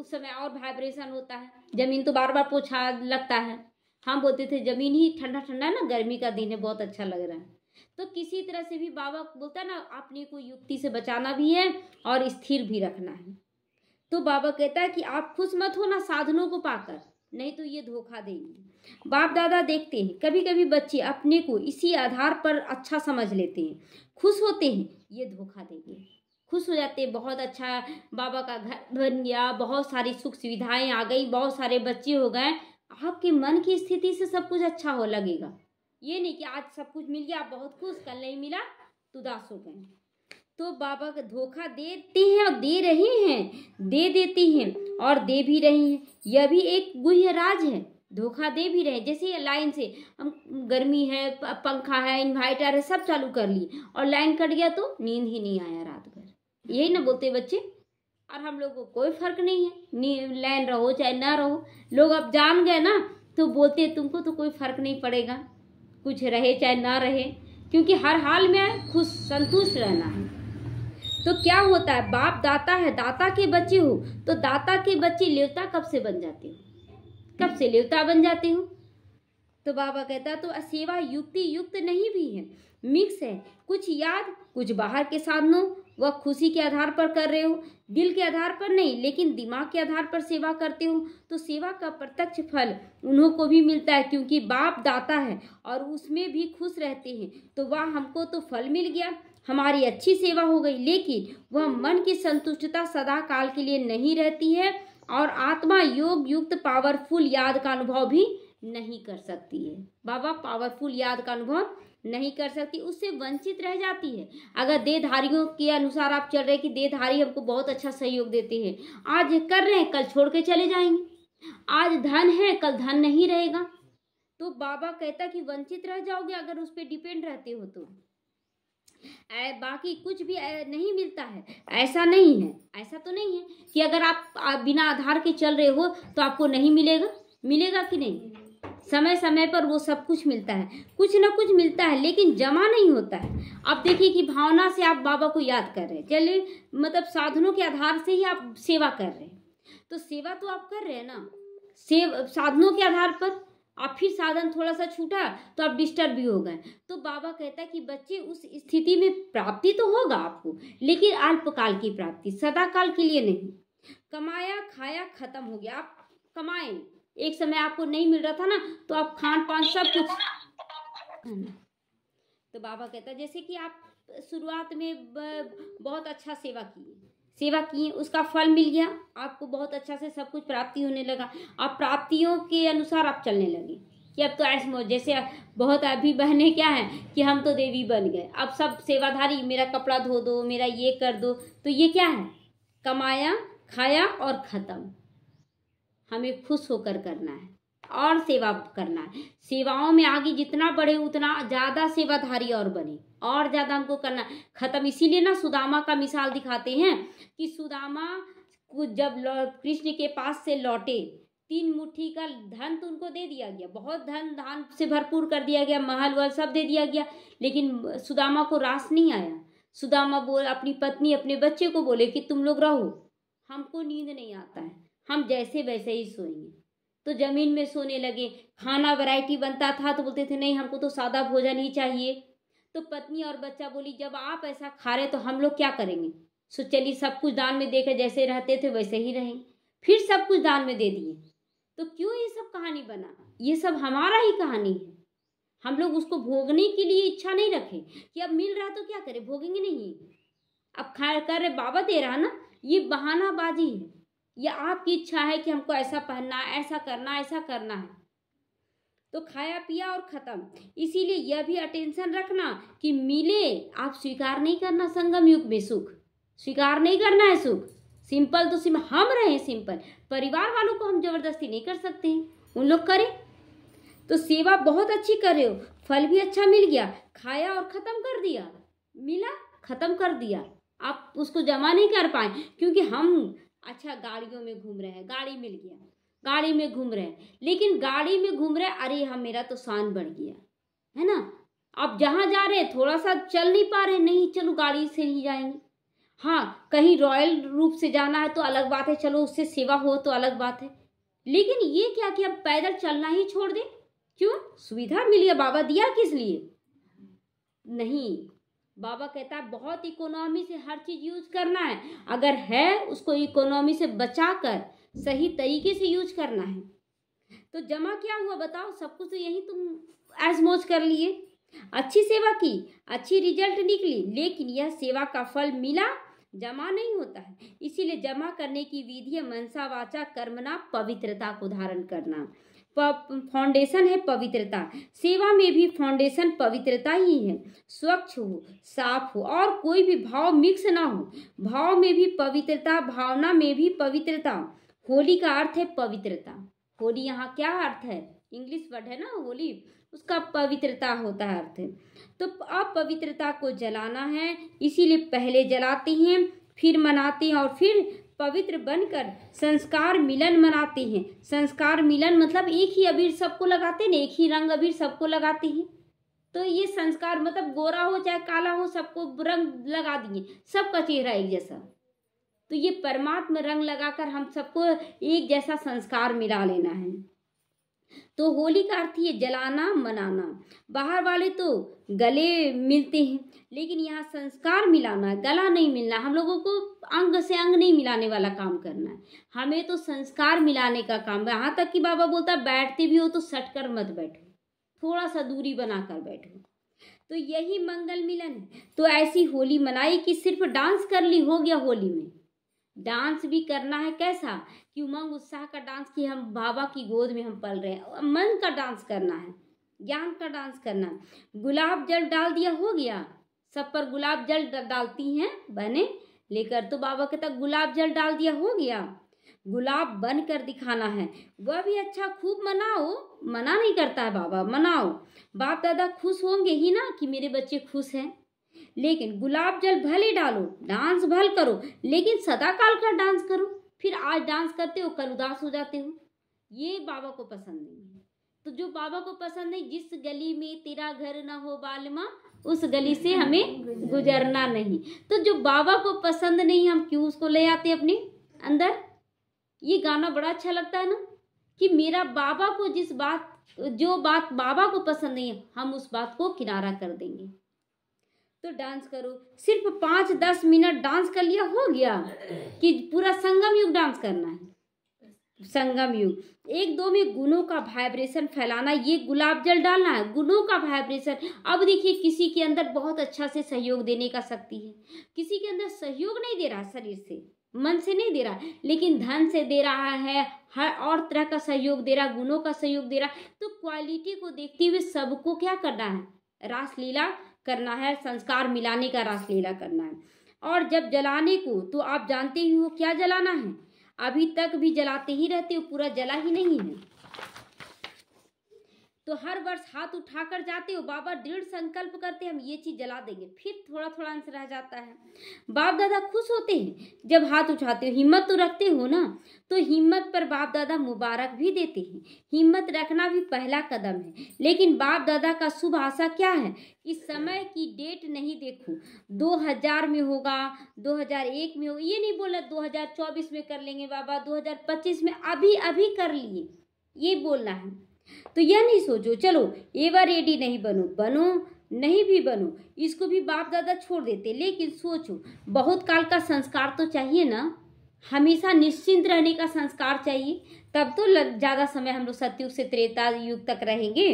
उस समय और वाइब्रेशन होता है जमीन तो बार बार पोछा लगता है हम बोलते थे जमीन ही ठंडा ठंडा ना गर्मी का दिन है बहुत अच्छा लग रहा है तो किसी तरह से भी बाबा बोलता है ना अपने को युक्ति से बचाना भी है और स्थिर भी रखना है तो बाबा कहता है कि आप खुश मत होना साधनों को पाकर नहीं तो ये धोखा देंगे बाप दादा देखते हैं कभी कभी बच्चे अपने को इसी आधार पर अच्छा समझ लेते हैं खुश होते हैं ये धोखा देंगे खुश हो जाते हैं बहुत अच्छा बाबा का घर बन गया बहुत सारी सुख सुविधाएं आ गई बहुत सारे बच्चे हो गए आपके मन की स्थिति से सब कुछ अच्छा हो लगेगा ये नहीं कि आज सब कुछ मिल गया बहुत खुश कल नहीं मिला तो उदास हो गए तो बाबा का धोखा देते हैं और दे रहे हैं दे देते हैं और दे भी रहे हैं यह भी एक गुह्य राज है धोखा दे भी रहे जैसे लाइन से हम गर्मी है पंखा है इन्वाइटर है सब चालू कर लिए और लाइन कट गया तो नींद ही नहीं आया रात भर यही ना बोलते बच्चे और हम लोग को कोई फर्क नहीं है लाइन रहो चाहे ना रहो लोग अब जान गए ना तो बोलते तुमको तो कोई फर्क नहीं पड़ेगा कुछ रहे चाहे ना रहे क्योंकि हर हाल में खुश संतुष्ट रहना है तो क्या होता है बाप दाता है दाता के बच्चे हो तो दाता के बच्चे लेवता कब से बन जाते हो कब से लेवता बन जाती हो तो बाबा कहता तो सेवा युक्ति युक्त नहीं भी है मिक्स है कुछ याद कुछ बाहर के साधनों व खुशी के आधार पर कर रहे हो दिल के आधार पर नहीं लेकिन दिमाग के आधार पर सेवा करते हो तो सेवा का प्रत्यक्ष फल उन्हों को भी मिलता है क्योंकि बाप दाता है और उसमें भी खुश रहते हैं तो वह हमको तो फल मिल गया हमारी अच्छी सेवा हो गई लेकिन वह मन की संतुष्टता सदा काल के लिए नहीं रहती है और आत्मा योग युक्त पावरफुल याद का अनुभव भी नहीं कर सकती है बाबा पावरफुल याद का अनुभव नहीं कर सकती उससे वंचित रह जाती है अगर देहधारियों के अनुसार आप चल रहे कि देहधारी हमको बहुत अच्छा सहयोग देते हैं आज कर रहे हैं कल छोड़ के चले जाएंगे आज धन है कल धन नहीं रहेगा तो बाबा कहता कि वंचित रह जाओगे अगर उस पर डिपेंड रहते हो तो बाकी कुछ भी नहीं मिलता है ऐसा नहीं है ऐसा तो नहीं है कि अगर आप, बिना आधार के चल रहे हो तो आपको नहीं मिलेगा मिलेगा कि नहीं समय समय पर वो सब कुछ मिलता है कुछ ना कुछ मिलता है लेकिन जमा नहीं होता है आप देखिए कि भावना से आप बाबा को याद कर रहे हैं चलिए मतलब साधनों के आधार से ही आप सेवा कर रहे हैं तो सेवा तो आप कर रहे हैं ना सेव साधनों के आधार पर आप फिर साधन थोड़ा सा छूटा तो आप डिस्टर्ब भी हो गए तो बाबा कहता है कि बच्चे उस स्थिति में प्राप्ति तो होगा आपको लेकिन अल्पकाल की प्राप्ति सदाकाल के लिए नहीं कमाया खाया खत्म हो गया आप कमाए एक समय आपको नहीं मिल रहा था ना तो आप खान पान सब कुछ तो, हाँ तो बाबा कहता जैसे कि आप शुरुआत में बहुत अच्छा सेवा किए सेवा किए उसका फल मिल गया आपको बहुत अच्छा से सब कुछ प्राप्ति होने लगा आप प्राप्तियों के अनुसार आप चलने लगे कि अब तो ऐसे मौज जैसे बहुत अभी बहने क्या हैं कि हम तो देवी बन गए अब सब सेवाधारी मेरा कपड़ा धो दो मेरा ये कर दो तो ये क्या है कमाया खाया और ख़त्म हमें खुश होकर करना है और सेवा करना है सेवाओं में आगे जितना बढ़े उतना ज़्यादा सेवाधारी और बने और ज़्यादा हमको करना खत्म इसीलिए ना सुदामा का मिसाल दिखाते हैं कि सुदामा को जब कृष्ण के पास से लौटे तीन मुट्ठी का धन तो उनको दे दिया गया बहुत धन धान से भरपूर कर दिया गया महल वहल सब दे दिया गया लेकिन सुदामा को रास नहीं आया सुदामा बोल अपनी पत्नी अपने बच्चे को बोले कि तुम लोग रहो हमको नींद नहीं आता है हम जैसे वैसे ही सोएंगे तो जमीन में सोने लगे खाना वैरायटी बनता था तो बोलते थे नहीं हमको तो सादा भोजन ही चाहिए तो पत्नी और बच्चा बोली जब आप ऐसा खा रहे तो हम लोग क्या करेंगे सो चलिए सब कुछ दान में देकर जैसे रहते थे वैसे ही रहें फिर सब कुछ दान में दे दिए तो क्यों ये सब कहानी बना ये सब हमारा ही कहानी है हम लोग उसको भोगने के लिए इच्छा नहीं रखें कि अब मिल रहा तो क्या करें भोगेंगे नहीं अब खा कर रहे बाबा दे रहा ना ये बहानाबाजी है या आपकी इच्छा है कि हमको ऐसा पहनना है ऐसा करना ऐसा करना है तो खाया पिया और ख़त्म इसीलिए यह भी अटेंशन रखना कि मिले आप स्वीकार नहीं करना संगम युग में सुख स्वीकार नहीं करना है सुख सिंपल तो सिम हम रहे सिंपल परिवार वालों को हम जबरदस्ती नहीं कर सकते हैं उन लोग करें तो सेवा बहुत अच्छी कर रहे हो फल भी अच्छा मिल गया खाया और ख़त्म कर दिया मिला ख़त्म कर दिया आप उसको जमा नहीं कर पाए क्योंकि हम अच्छा गाड़ियों में घूम रहे हैं गाड़ी मिल गया गाड़ी में घूम रहे हैं लेकिन गाड़ी में घूम रहे अरे यहाँ मेरा तो शान बढ़ गया है ना आप जहाँ जा रहे हैं थोड़ा सा चल नहीं पा रहे नहीं चलो गाड़ी से ही जाएंगे हाँ कहीं रॉयल रूप से जाना है तो अलग बात है चलो उससे सेवा हो तो अलग बात है लेकिन ये क्या कि अब पैदल चलना ही छोड़ दे क्यों सुविधा मिली है बाबा दिया किस लिए नहीं बाबा कहता है बहुत इकोनॉमी से हर चीज़ यूज करना है अगर है उसको इकोनॉमी से बचा कर सही तरीके से यूज करना है तो जमा क्या हुआ बताओ सब कुछ तो यही तुम आजमोज कर लिए अच्छी सेवा की अच्छी रिजल्ट निकली लेकिन यह सेवा का फल मिला जमा नहीं होता है इसीलिए जमा करने की विधि है मनसा वाचा कर्मना पवित्रता को धारण करना फाउंडेशन है पवित्रता सेवा में भी फाउंडेशन पवित्रता ही है स्वच्छ हो साफ हो और कोई भी भाव मिक्स ना हो भाव में भी पवित्रता भावना में भी पवित्रता होली का अर्थ है पवित्रता होली यहाँ क्या अर्थ है इंग्लिश वर्ड है ना होली उसका पवित्रता होता है अर्थ तो अपवित्रता को जलाना है इसीलिए पहले जलाते हैं फिर मनाते हैं और फिर पवित्र बनकर संस्कार मिलन मनाते हैं संस्कार मिलन मतलब एक ही अबीर सबको लगाते हैं एक ही रंग अबीर सबको लगाते हैं तो ये संस्कार मतलब गोरा हो चाहे काला हो सबको रंग लगा दिए सबका चेहरा एक जैसा तो ये परमात्मा रंग लगाकर हम सबको एक जैसा संस्कार मिला लेना है तो होली का अर्थ ये जलाना मनाना बाहर वाले तो गले मिलते हैं लेकिन यहाँ संस्कार मिलाना गला नहीं मिलना हम लोगों को अंग से अंग नहीं मिलाने वाला काम करना है हमें तो संस्कार मिलाने का काम यहाँ तक कि बाबा बोलता बैठते भी हो तो सट कर मत बैठो थोड़ा सा दूरी बना कर बैठो तो यही मंगल मिलन है तो ऐसी होली मनाई कि सिर्फ डांस कर ली हो गया होली में डांस भी करना है कैसा कि उमंग उत्साह का डांस कि हम बाबा की गोद में हम पल रहे हैं मन का डांस करना है ज्ञान का डांस करना गुलाब जल डाल दिया हो गया सब पर गुलाब जल डालती हैं बने लेकर तो बाबा के तक गुलाब जल डाल दिया हो गया गुलाब बन कर दिखाना है वह भी अच्छा खूब मनाओ मना नहीं करता है बाबा मनाओ बाप दादा खुश होंगे ही ना कि मेरे बच्चे खुश हैं लेकिन गुलाब जल भले डालो डांस भल करो लेकिन सदा काल का डांस करो फिर आज डांस करते हो कल उदास हो जाते हो ये बाबा को पसंद नहीं है तो जो बाबा को पसंद नहीं जिस गली में तेरा घर ना हो बालमा उस गली से हमें गुजरना नहीं तो जो बाबा को पसंद नहीं हम क्यों उसको ले आते अपने अंदर ये गाना बड़ा अच्छा लगता है ना कि मेरा बाबा को जिस बात जो बात बाबा को पसंद नहीं है हम उस बात को किनारा कर देंगे तो डांस करो सिर्फ पाँच दस मिनट डांस कर लिया हो गया कि पूरा संगम युग डांस करना है संगम युग एक दो में गुणों का वाइब्रेशन फैलाना ये गुलाब जल डालना है गुणों का वाइब्रेशन अब देखिए किसी के अंदर बहुत अच्छा से सहयोग देने का शक्ति है किसी के अंदर सहयोग नहीं दे रहा शरीर से मन से नहीं दे रहा लेकिन धन से दे रहा है हर और तरह का सहयोग दे रहा गुणों का सहयोग दे रहा तो क्वालिटी को देखते हुए सबको क्या करना है रासलीला करना है संस्कार मिलाने का रासलीला करना है और जब जलाने को तो आप जानते ही हो क्या जलाना है अभी तक भी जलाते ही रहते हो पूरा जला ही नहीं है तो हर वर्ष हाथ उठाकर जाते हो बाबा दृढ़ संकल्प करते हम ये चीज जला देंगे फिर थोड़ा थोड़ा अंश रह जाता है बाप दादा खुश होते हैं जब हाथ उठाते हो हिम्मत तो रखते हो ना तो हिम्मत पर बाप दादा मुबारक भी देते हैं हिम्मत रखना भी पहला कदम है लेकिन बाप दादा का शुभ आशा क्या है कि समय की डेट नहीं देखो 2000 में होगा 2001 में होगा ये नहीं बोला 2024 में कर लेंगे बाबा 2025 में अभी अभी कर लिए ये बोलना है तो यह नहीं सोचो चलो ए एवर एडी नहीं बनो बनो नहीं भी बनो इसको भी बाप दादा छोड़ देते लेकिन सोचो बहुत काल का संस्कार तो चाहिए ना हमेशा निश्चिंत रहने का संस्कार चाहिए तब तो ज़्यादा समय हम लोग सत्युग से त्रेता युग तक रहेंगे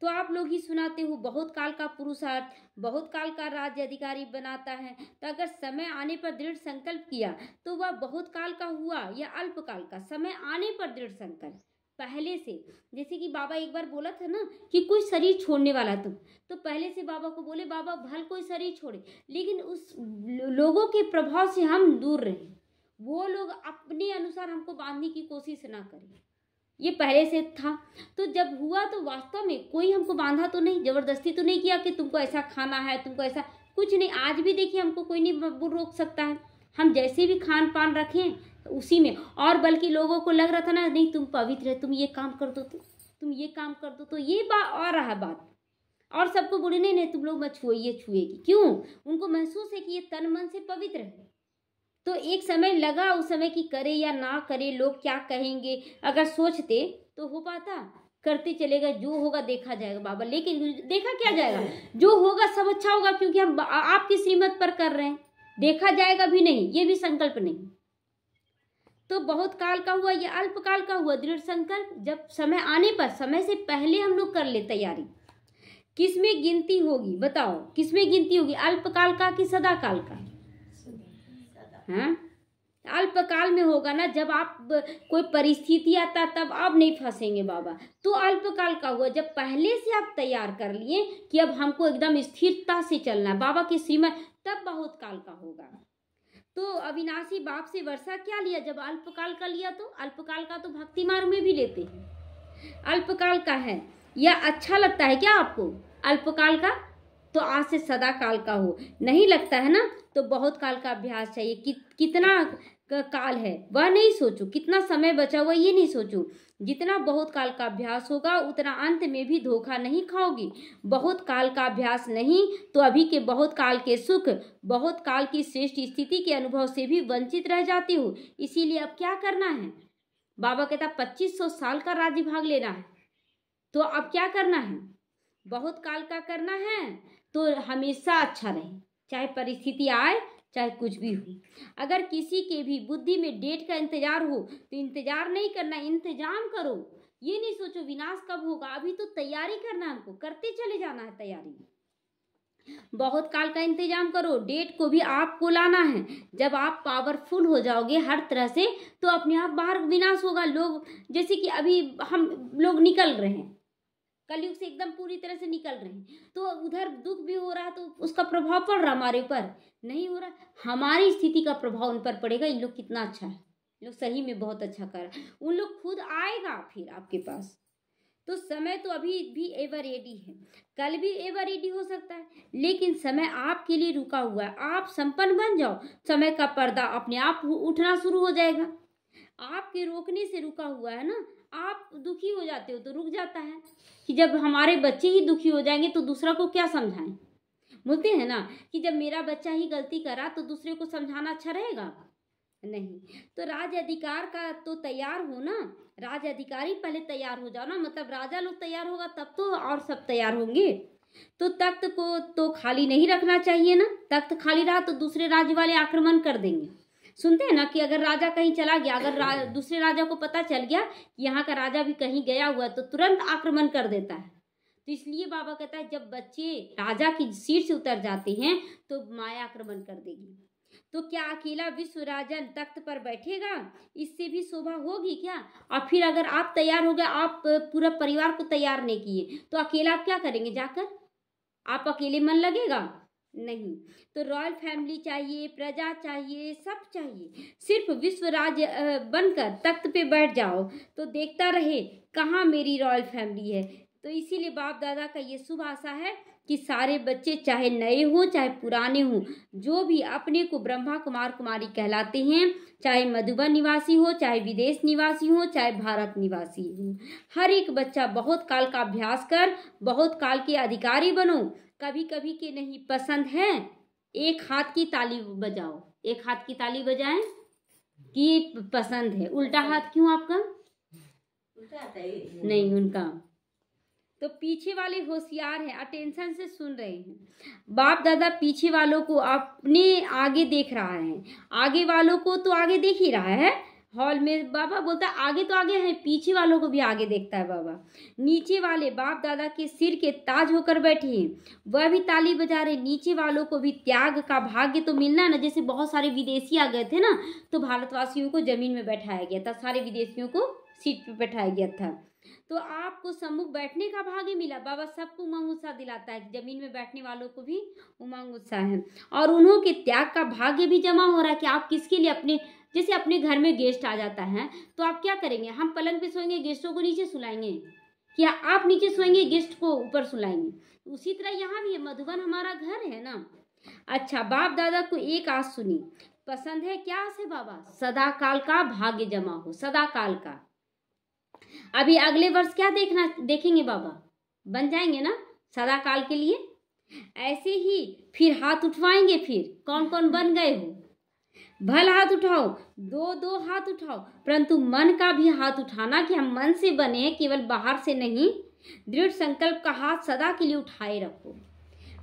तो आप लोग ही सुनाते हो बहुत काल का पुरुषार्थ बहुत काल का राज्य अधिकारी बनाता है तो अगर समय आने पर दृढ़ संकल्प किया तो वह बहुत काल का हुआ या अल्पकाल का समय आने पर दृढ़ संकल्प पहले से जैसे कि बाबा एक बार बोला था ना कि कोई शरीर छोड़ने वाला तुम तो पहले से बाबा को बोले बाबा भल कोई शरीर छोड़े लेकिन उस लोगों के प्रभाव से हम दूर रहें वो लोग अपने अनुसार हमको बांधने की कोशिश ना करें ये पहले से था तो जब हुआ तो वास्तव में कोई हमको बांधा तो नहीं जबरदस्ती तो नहीं किया कि तुमको ऐसा खाना है तुमको ऐसा कुछ नहीं आज भी देखिए हमको कोई नहीं रोक सकता है हम जैसे भी खान पान रखें उसी में और बल्कि लोगों को लग रहा था ना नहीं तुम पवित्र है तुम ये काम कर दो तो तुम ये काम कर दो तो ये बात और रहा बात और सबको बोले नहीं नहीं तुम लोग मत छुए ये छुएगी क्यों उनको महसूस है कि ये तन मन से पवित्र है तो एक समय लगा उस समय कि करे या ना करे लोग क्या कहेंगे अगर सोचते तो हो पाता करते चलेगा जो होगा देखा जाएगा बाबा लेकिन देखा क्या जाएगा जो होगा सब अच्छा होगा क्योंकि हम आपकी श्रीमत पर कर रहे हैं देखा जाएगा भी नहीं ये भी संकल्प नहीं तो बहुत काल का हुआ या अल्पकाल का हुआ दृढ़ संकल्प जब समय आने पर समय से पहले हम लोग कर ले तैयारी किसमें गिनती होगी बताओ किसमें गिनती होगी अल्पकाल का कि सदा काल का हाँ अल्पकाल में होगा ना जब आप कोई परिस्थिति आता तब आप नहीं फंसेंगे बाबा तो अल्पकाल का हुआ जब पहले से आप तैयार कर लिए कि अब हमको एकदम स्थिरता से चलना है बाबा की सीमा तब बहुत काल का होगा तो अविनाशी बाप से वर्षा क्या लिया जब अल्पकाल का लिया तो अल्पकाल का तो भक्ति मार्ग में भी लेते हैं अल्पकाल का है या अच्छा लगता है क्या आपको अल्पकाल का तो आज से सदा काल का हो नहीं लगता है ना तो बहुत काल का अभ्यास चाहिए कि, कितना का काल है वह नहीं सोचू कितना समय बचा हुआ ये नहीं सोचू जितना बहुत काल का अभ्यास होगा उतना अंत में भी धोखा नहीं खाओगी बहुत काल का अभ्यास नहीं तो अभी के बहुत काल के सुख बहुत काल की श्रेष्ठ स्थिति के अनुभव से भी वंचित रह जाती हो इसीलिए अब क्या करना है बाबा कहता पच्चीस सौ साल का राज्य भाग लेना है तो अब क्या करना है बहुत काल का करना है तो हमेशा अच्छा रहे चाहे परिस्थिति आए चाहे कुछ भी हो अगर किसी के भी बुद्धि में डेट का इंतजार हो तो इंतजार नहीं करना इंतजाम करो ये नहीं सोचो विनाश कब होगा अभी तो तैयारी करना हमको करते चले जाना है तैयारी बहुत काल का इंतजाम करो डेट को भी आपको लाना है जब आप पावरफुल हो जाओगे हर तरह से तो अपने आप बाहर विनाश होगा लोग जैसे कि अभी हम लोग निकल रहे हैं कलयुग से एकदम पूरी तरह से निकल रहे हैं तो उधर दुख भी हो रहा तो उसका प्रभाव पड़ रहा हमारे ऊपर नहीं हो रहा हमारी स्थिति का प्रभाव उन पर पड़ेगा इन लोग कितना अच्छा है लोग सही में बहुत अच्छा कर रहा उन लोग खुद आएगा फिर आपके पास तो समय तो अभी भी एवर रेडी है कल भी एवर रेडी हो सकता है लेकिन समय आपके लिए रुका हुआ है आप संपन्न बन जाओ समय का पर्दा अपने आप उठना शुरू हो जाएगा आपके रोकने से रुका हुआ है ना आप दुखी हो जाते हो तो रुक जाता है कि जब हमारे बच्चे ही दुखी हो जाएंगे तो दूसरा को क्या समझाएं बोलते हैं ना कि जब मेरा बच्चा ही गलती करा तो दूसरे को समझाना अच्छा रहेगा नहीं तो राज अधिकार का तो तैयार हो ना राज अधिकारी पहले तैयार हो जाओ ना मतलब राजा लोग तैयार होगा तब तो और सब तैयार होंगे तो तख्त को तो खाली नहीं रखना चाहिए ना तख्त खाली रहा तो दूसरे राज्य वाले आक्रमण कर देंगे सुनते हैं ना कि अगर राजा कहीं चला गया अगर रा, *clears throat* दूसरे राजा को पता चल गया कि यहाँ का राजा भी कहीं गया हुआ है तो तुरंत आक्रमण कर देता है तो इसलिए बाबा कहता है जब बच्चे राजा की सीट से उतर जाते हैं तो माया आक्रमण कर देगी तो क्या अकेला विश्व राजा तख्त पर बैठेगा इससे भी शोभा होगी क्या और फिर अगर आप तैयार हो गए आप पूरा परिवार को तैयार नहीं किए तो अकेला आप क्या करेंगे जाकर आप अकेले मन लगेगा नहीं तो रॉयल फैमिली चाहिए प्रजा चाहिए सब चाहिए सिर्फ विश्व राज बनकर तख्त पे बैठ जाओ तो देखता रहे कहाँ मेरी रॉयल फैमिली है तो इसीलिए बाप दादा का ये शुभ आशा है कि सारे बच्चे चाहे नए हों चाहे पुराने हों जो भी अपने को ब्रह्मा कुमार कुमारी कहलाते हैं चाहे मधुबन निवासी हो चाहे विदेश निवासी हो चाहे भारत निवासी हो हर एक बच्चा बहुत काल का अभ्यास कर बहुत काल के अधिकारी बनो कभी कभी के नहीं पसंद है एक हाथ की ताली बजाओ एक हाथ की ताली बजाएं कि पसंद है उल्टा अच्छा। हाथ क्यों आपका नहीं उनका तो पीछे वाले होशियार हैं अटेंशन से सुन रहे हैं बाप दादा पीछे वालों को अपने आगे देख रहा है आगे वालों को तो आगे देख ही रहा है हॉल में बाबा बोलता है आगे तो आगे है पीछे वालों को भी आगे देखता है बाबा नीचे वाले बाप दादा के सिर के ताज होकर बैठे हैं वह भी ताली बजा रहे नीचे वालों को भी त्याग का भाग्य तो मिलना ना जैसे बहुत सारे विदेशी आ गए थे ना तो भारतवासियों को जमीन में बैठाया गया था सारे विदेशियों को सीट पर बैठाया गया था तो आपको सम्मुख बैठने का भाग्य मिला बाबा सबको उमंग उत्साह दिलाता है जमीन में बैठने वालों को भी उमंग उत्साह है और उन्हों के त्याग का भाग्य भी जमा हो रहा है कि आप किसके लिए अपने जैसे अपने घर में गेस्ट आ जाता है तो आप क्या करेंगे हम पलंग पे सोएंगे गेस्टों को नीचे सुलाएंगे क्या आप नीचे सोएंगे गेस्ट को ऊपर सुलाएंगे उसी तरह यहाँ भी है मधुबन हमारा घर है ना अच्छा बाप दादा को एक आस सुनी पसंद है क्या आस है बाबा सदा काल का भाग्य जमा हो सदा काल का अभी अगले वर्ष क्या देखना देखेंगे बाबा बन जाएंगे ना सदा काल के लिए ऐसे ही फिर हाथ उठवाएंगे फिर कौन कौन बन गए हो भल हाथ उठाओ दो दो हाथ उठाओ परंतु मन का भी हाथ उठाना कि हम मन से बने केवल बाहर से नहीं दृढ़ संकल्प का हाथ सदा के लिए उठाए रखो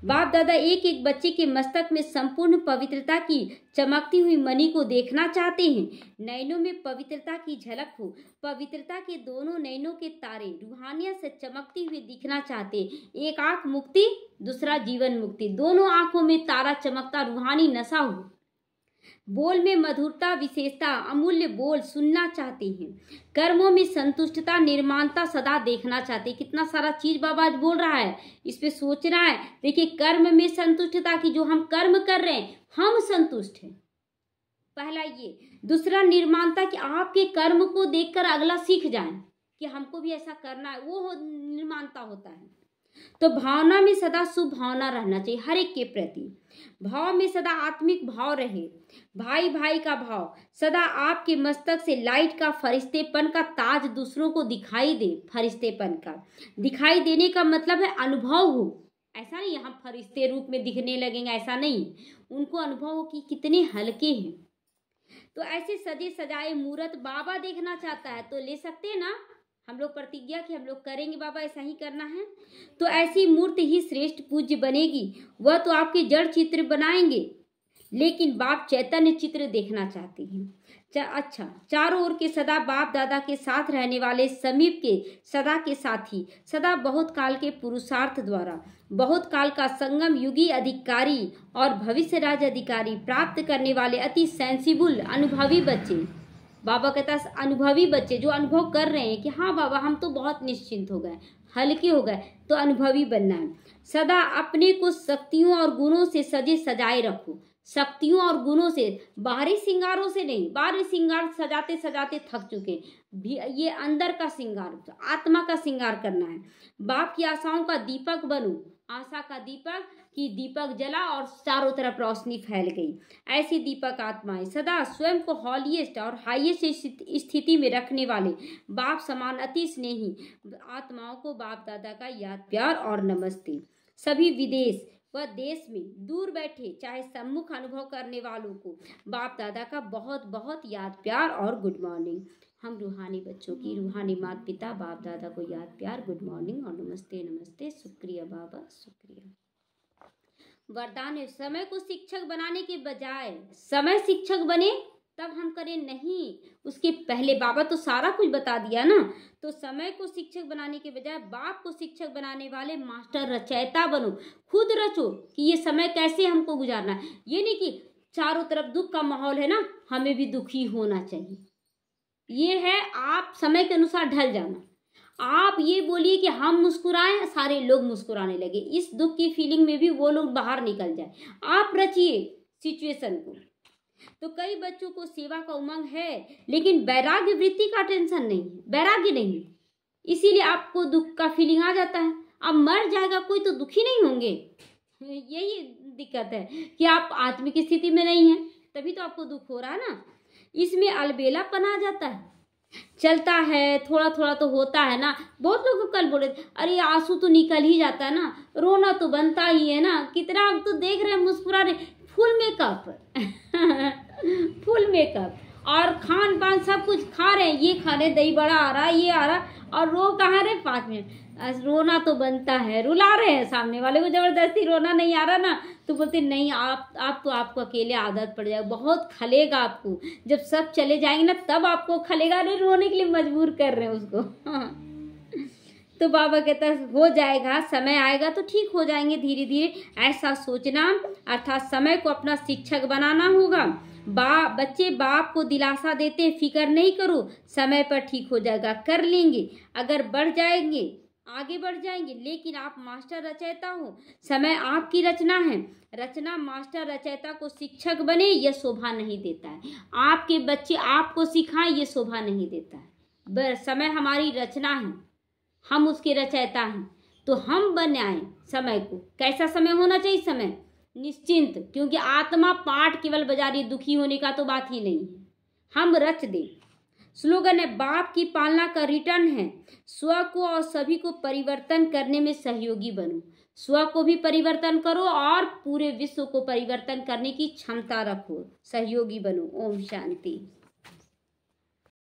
बाप दादा एक एक बच्चे के मस्तक में संपूर्ण पवित्रता की चमकती हुई मणि को देखना चाहते हैं नैनों में पवित्रता की झलक हो पवित्रता के दोनों नैनों के तारे रूहानियत से चमकती हुई दिखना चाहते एक आंख मुक्ति दूसरा जीवन मुक्ति दोनों आंखों में तारा चमकता रूहानी नशा हो बोल में मधुरता विशेषता अमूल्य बोल सुनना चाहते हैं कर्मों में संतुष्टता निर्माणता सदा देखना चाहते हैं कितना सारा चीज बाबा आज बोल रहा है इस पर सोच रहा है देखिए कर्म में संतुष्टता की जो हम कर्म कर रहे हैं हम संतुष्ट हैं पहला ये दूसरा निर्माणता कि आपके कर्म को देखकर अगला सीख जाए कि हमको भी ऐसा करना है वो निर्माणता होता है तो भावना में सदा सुभावना रहना चाहिए हर एक के प्रति भाव में सदा आत्मिक भाव रहे भाई भाई का भाव सदा आपके मस्तक से लाइट का फरिश्तेपन का ताज दूसरों को दिखाई दे फरिश्तेपन का दिखाई देने का मतलब है अनुभव हो ऐसा नहीं यहाँ फरिश्ते रूप में दिखने लगेंगे ऐसा नहीं उनको अनुभव हो कि कितने हल्के हैं तो ऐसे सजे सजाए मूर्त बाबा देखना चाहता है तो ले सकते हैं ना हम लोग प्रतिज्ञा कि हम लोग करेंगे बाबा ऐसा ही करना है तो ऐसी मूर्ति ही श्रेष्ठ पूज्य बनेगी वह तो आपके जड़ चित्र बनाएंगे लेकिन बाप चैतन्य चित्र देखना चाहते हैं चा, अच्छा चारों ओर के सदा बाप दादा के साथ रहने वाले समीप के सदा के साथी सदा बहुत काल के पुरुषार्थ द्वारा बहुत काल का संगम युगी अधिकारी और भविष्य राज अधिकारी प्राप्त करने वाले अति सेंसिबल अनुभवी बच्चे बाबा कहता है अनुभवी बच्चे जो अनुभव कर रहे हैं कि हाँ बाबा हम तो बहुत निश्चिंत हो गए हल्के हो गए तो अनुभवी बनना है सदा अपने को शक्तियों और गुणों से सजे सजाए रखो शक्तियों और गुणों से बाहरी सिंगारों से नहीं बाहरी सिंगार सजाते सजाते थक चुके भी ये अंदर का सिंगार आत्मा का सिंगार करना है बाप की आशाओं का दीपक बनो आशा का दीपक कि दीपक जला और चारों तरफ रोशनी फैल गई ऐसी दीपक आत्माएं सदा स्वयं को हॉलीएस्ट और हाइएस्ट स्थिति में रखने वाले बाप समान अति स्नेही आत्माओं को बाप दादा का याद प्यार और नमस्ते सभी विदेश व देश में दूर बैठे चाहे सम्मुख अनुभव करने वालों को बाप दादा का बहुत बहुत याद प्यार और गुड मॉर्निंग हम रूहानी बच्चों की रूहानी माता पिता बाप दादा को याद प्यार गुड मॉर्निंग और नमस्ते नमस्ते शुक्रिया बाबा शुक्रिया वरदान है समय को शिक्षक बनाने के बजाय समय शिक्षक बने तब हम करें नहीं उसके पहले बाबा तो सारा कुछ बता दिया ना तो समय को शिक्षक बनाने के बजाय बाप को शिक्षक बनाने वाले मास्टर रचयता बनो खुद रचो कि ये समय कैसे हमको गुजारना है ये नहीं कि चारों तरफ दुख का माहौल है ना हमें भी दुखी होना चाहिए ये है आप समय के अनुसार ढल जाना आप ये बोलिए कि हम मुस्कुराएं सारे लोग मुस्कुराने लगे इस दुख की फीलिंग में भी वो लोग बाहर निकल जाए आप रचिए सिचुएशन को तो कई बच्चों को सेवा का उमंग है लेकिन वैराग्य वृत्ति का टेंशन नहीं है वैराग्य नहीं इसीलिए आपको दुख का फीलिंग आ जाता है अब मर जाएगा कोई तो दुखी नहीं होंगे यही दिक्कत है कि आप आत्मिक स्थिति में नहीं है तभी तो आपको दुख हो रहा है ना इसमें अलबेलापन आ जाता है चलता है थोड़ा थोड़ा तो होता है ना बहुत लोग कल बोले अरे आंसू तो निकल ही जाता है ना रोना तो बनता ही है ना कितना आप तो देख रहे हैं मुस्कुरा रहे फुल मेकअप *laughs* फुल मेकअप और खान पान सब कुछ खा रहे हैं ये खा रहे दही बड़ा आ रहा ये आ रहा और रो कहाँ रहे पाँच मिनट रोना तो बनता है रुला रहे हैं सामने वाले को ज़बरदस्ती रोना नहीं आ रहा ना तो बोलते नहीं आप आप तो आपको अकेले आदत पड़ जाएगा बहुत खलेगा आपको जब सब चले जाएंगे ना तब आपको खलेगा अरे रोने के लिए मजबूर कर रहे हैं उसको *laughs* तो बाबा कहता है हो जाएगा समय आएगा तो ठीक हो जाएंगे धीरे धीरे ऐसा सोचना अर्थात समय को अपना शिक्षक बनाना होगा बा बच्चे बाप को दिलासा देते फिक्र नहीं करो समय पर ठीक हो जाएगा कर लेंगे अगर बढ़ जाएंगे आगे बढ़ जाएंगे लेकिन आप मास्टर रचयिता हो समय आपकी रचना है रचना मास्टर रचयिता को शिक्षक बने यह शोभा नहीं देता है आपके बच्चे आपको सिखाएं ये शोभा नहीं देता है समय हमारी रचना है हम उसके रचयिता हैं तो हम बनाएं समय को कैसा समय होना चाहिए समय निश्चिंत क्योंकि आत्मा पाठ केवल बाजारी दुखी होने का तो बात ही नहीं है हम रच दें स्लोगन है बाप की पालना का रिटर्न है स्व को और सभी को परिवर्तन करने में सहयोगी बनो स्व को भी परिवर्तन करो और पूरे विश्व को परिवर्तन करने की क्षमता रखो सहयोगी बनो ओम शांति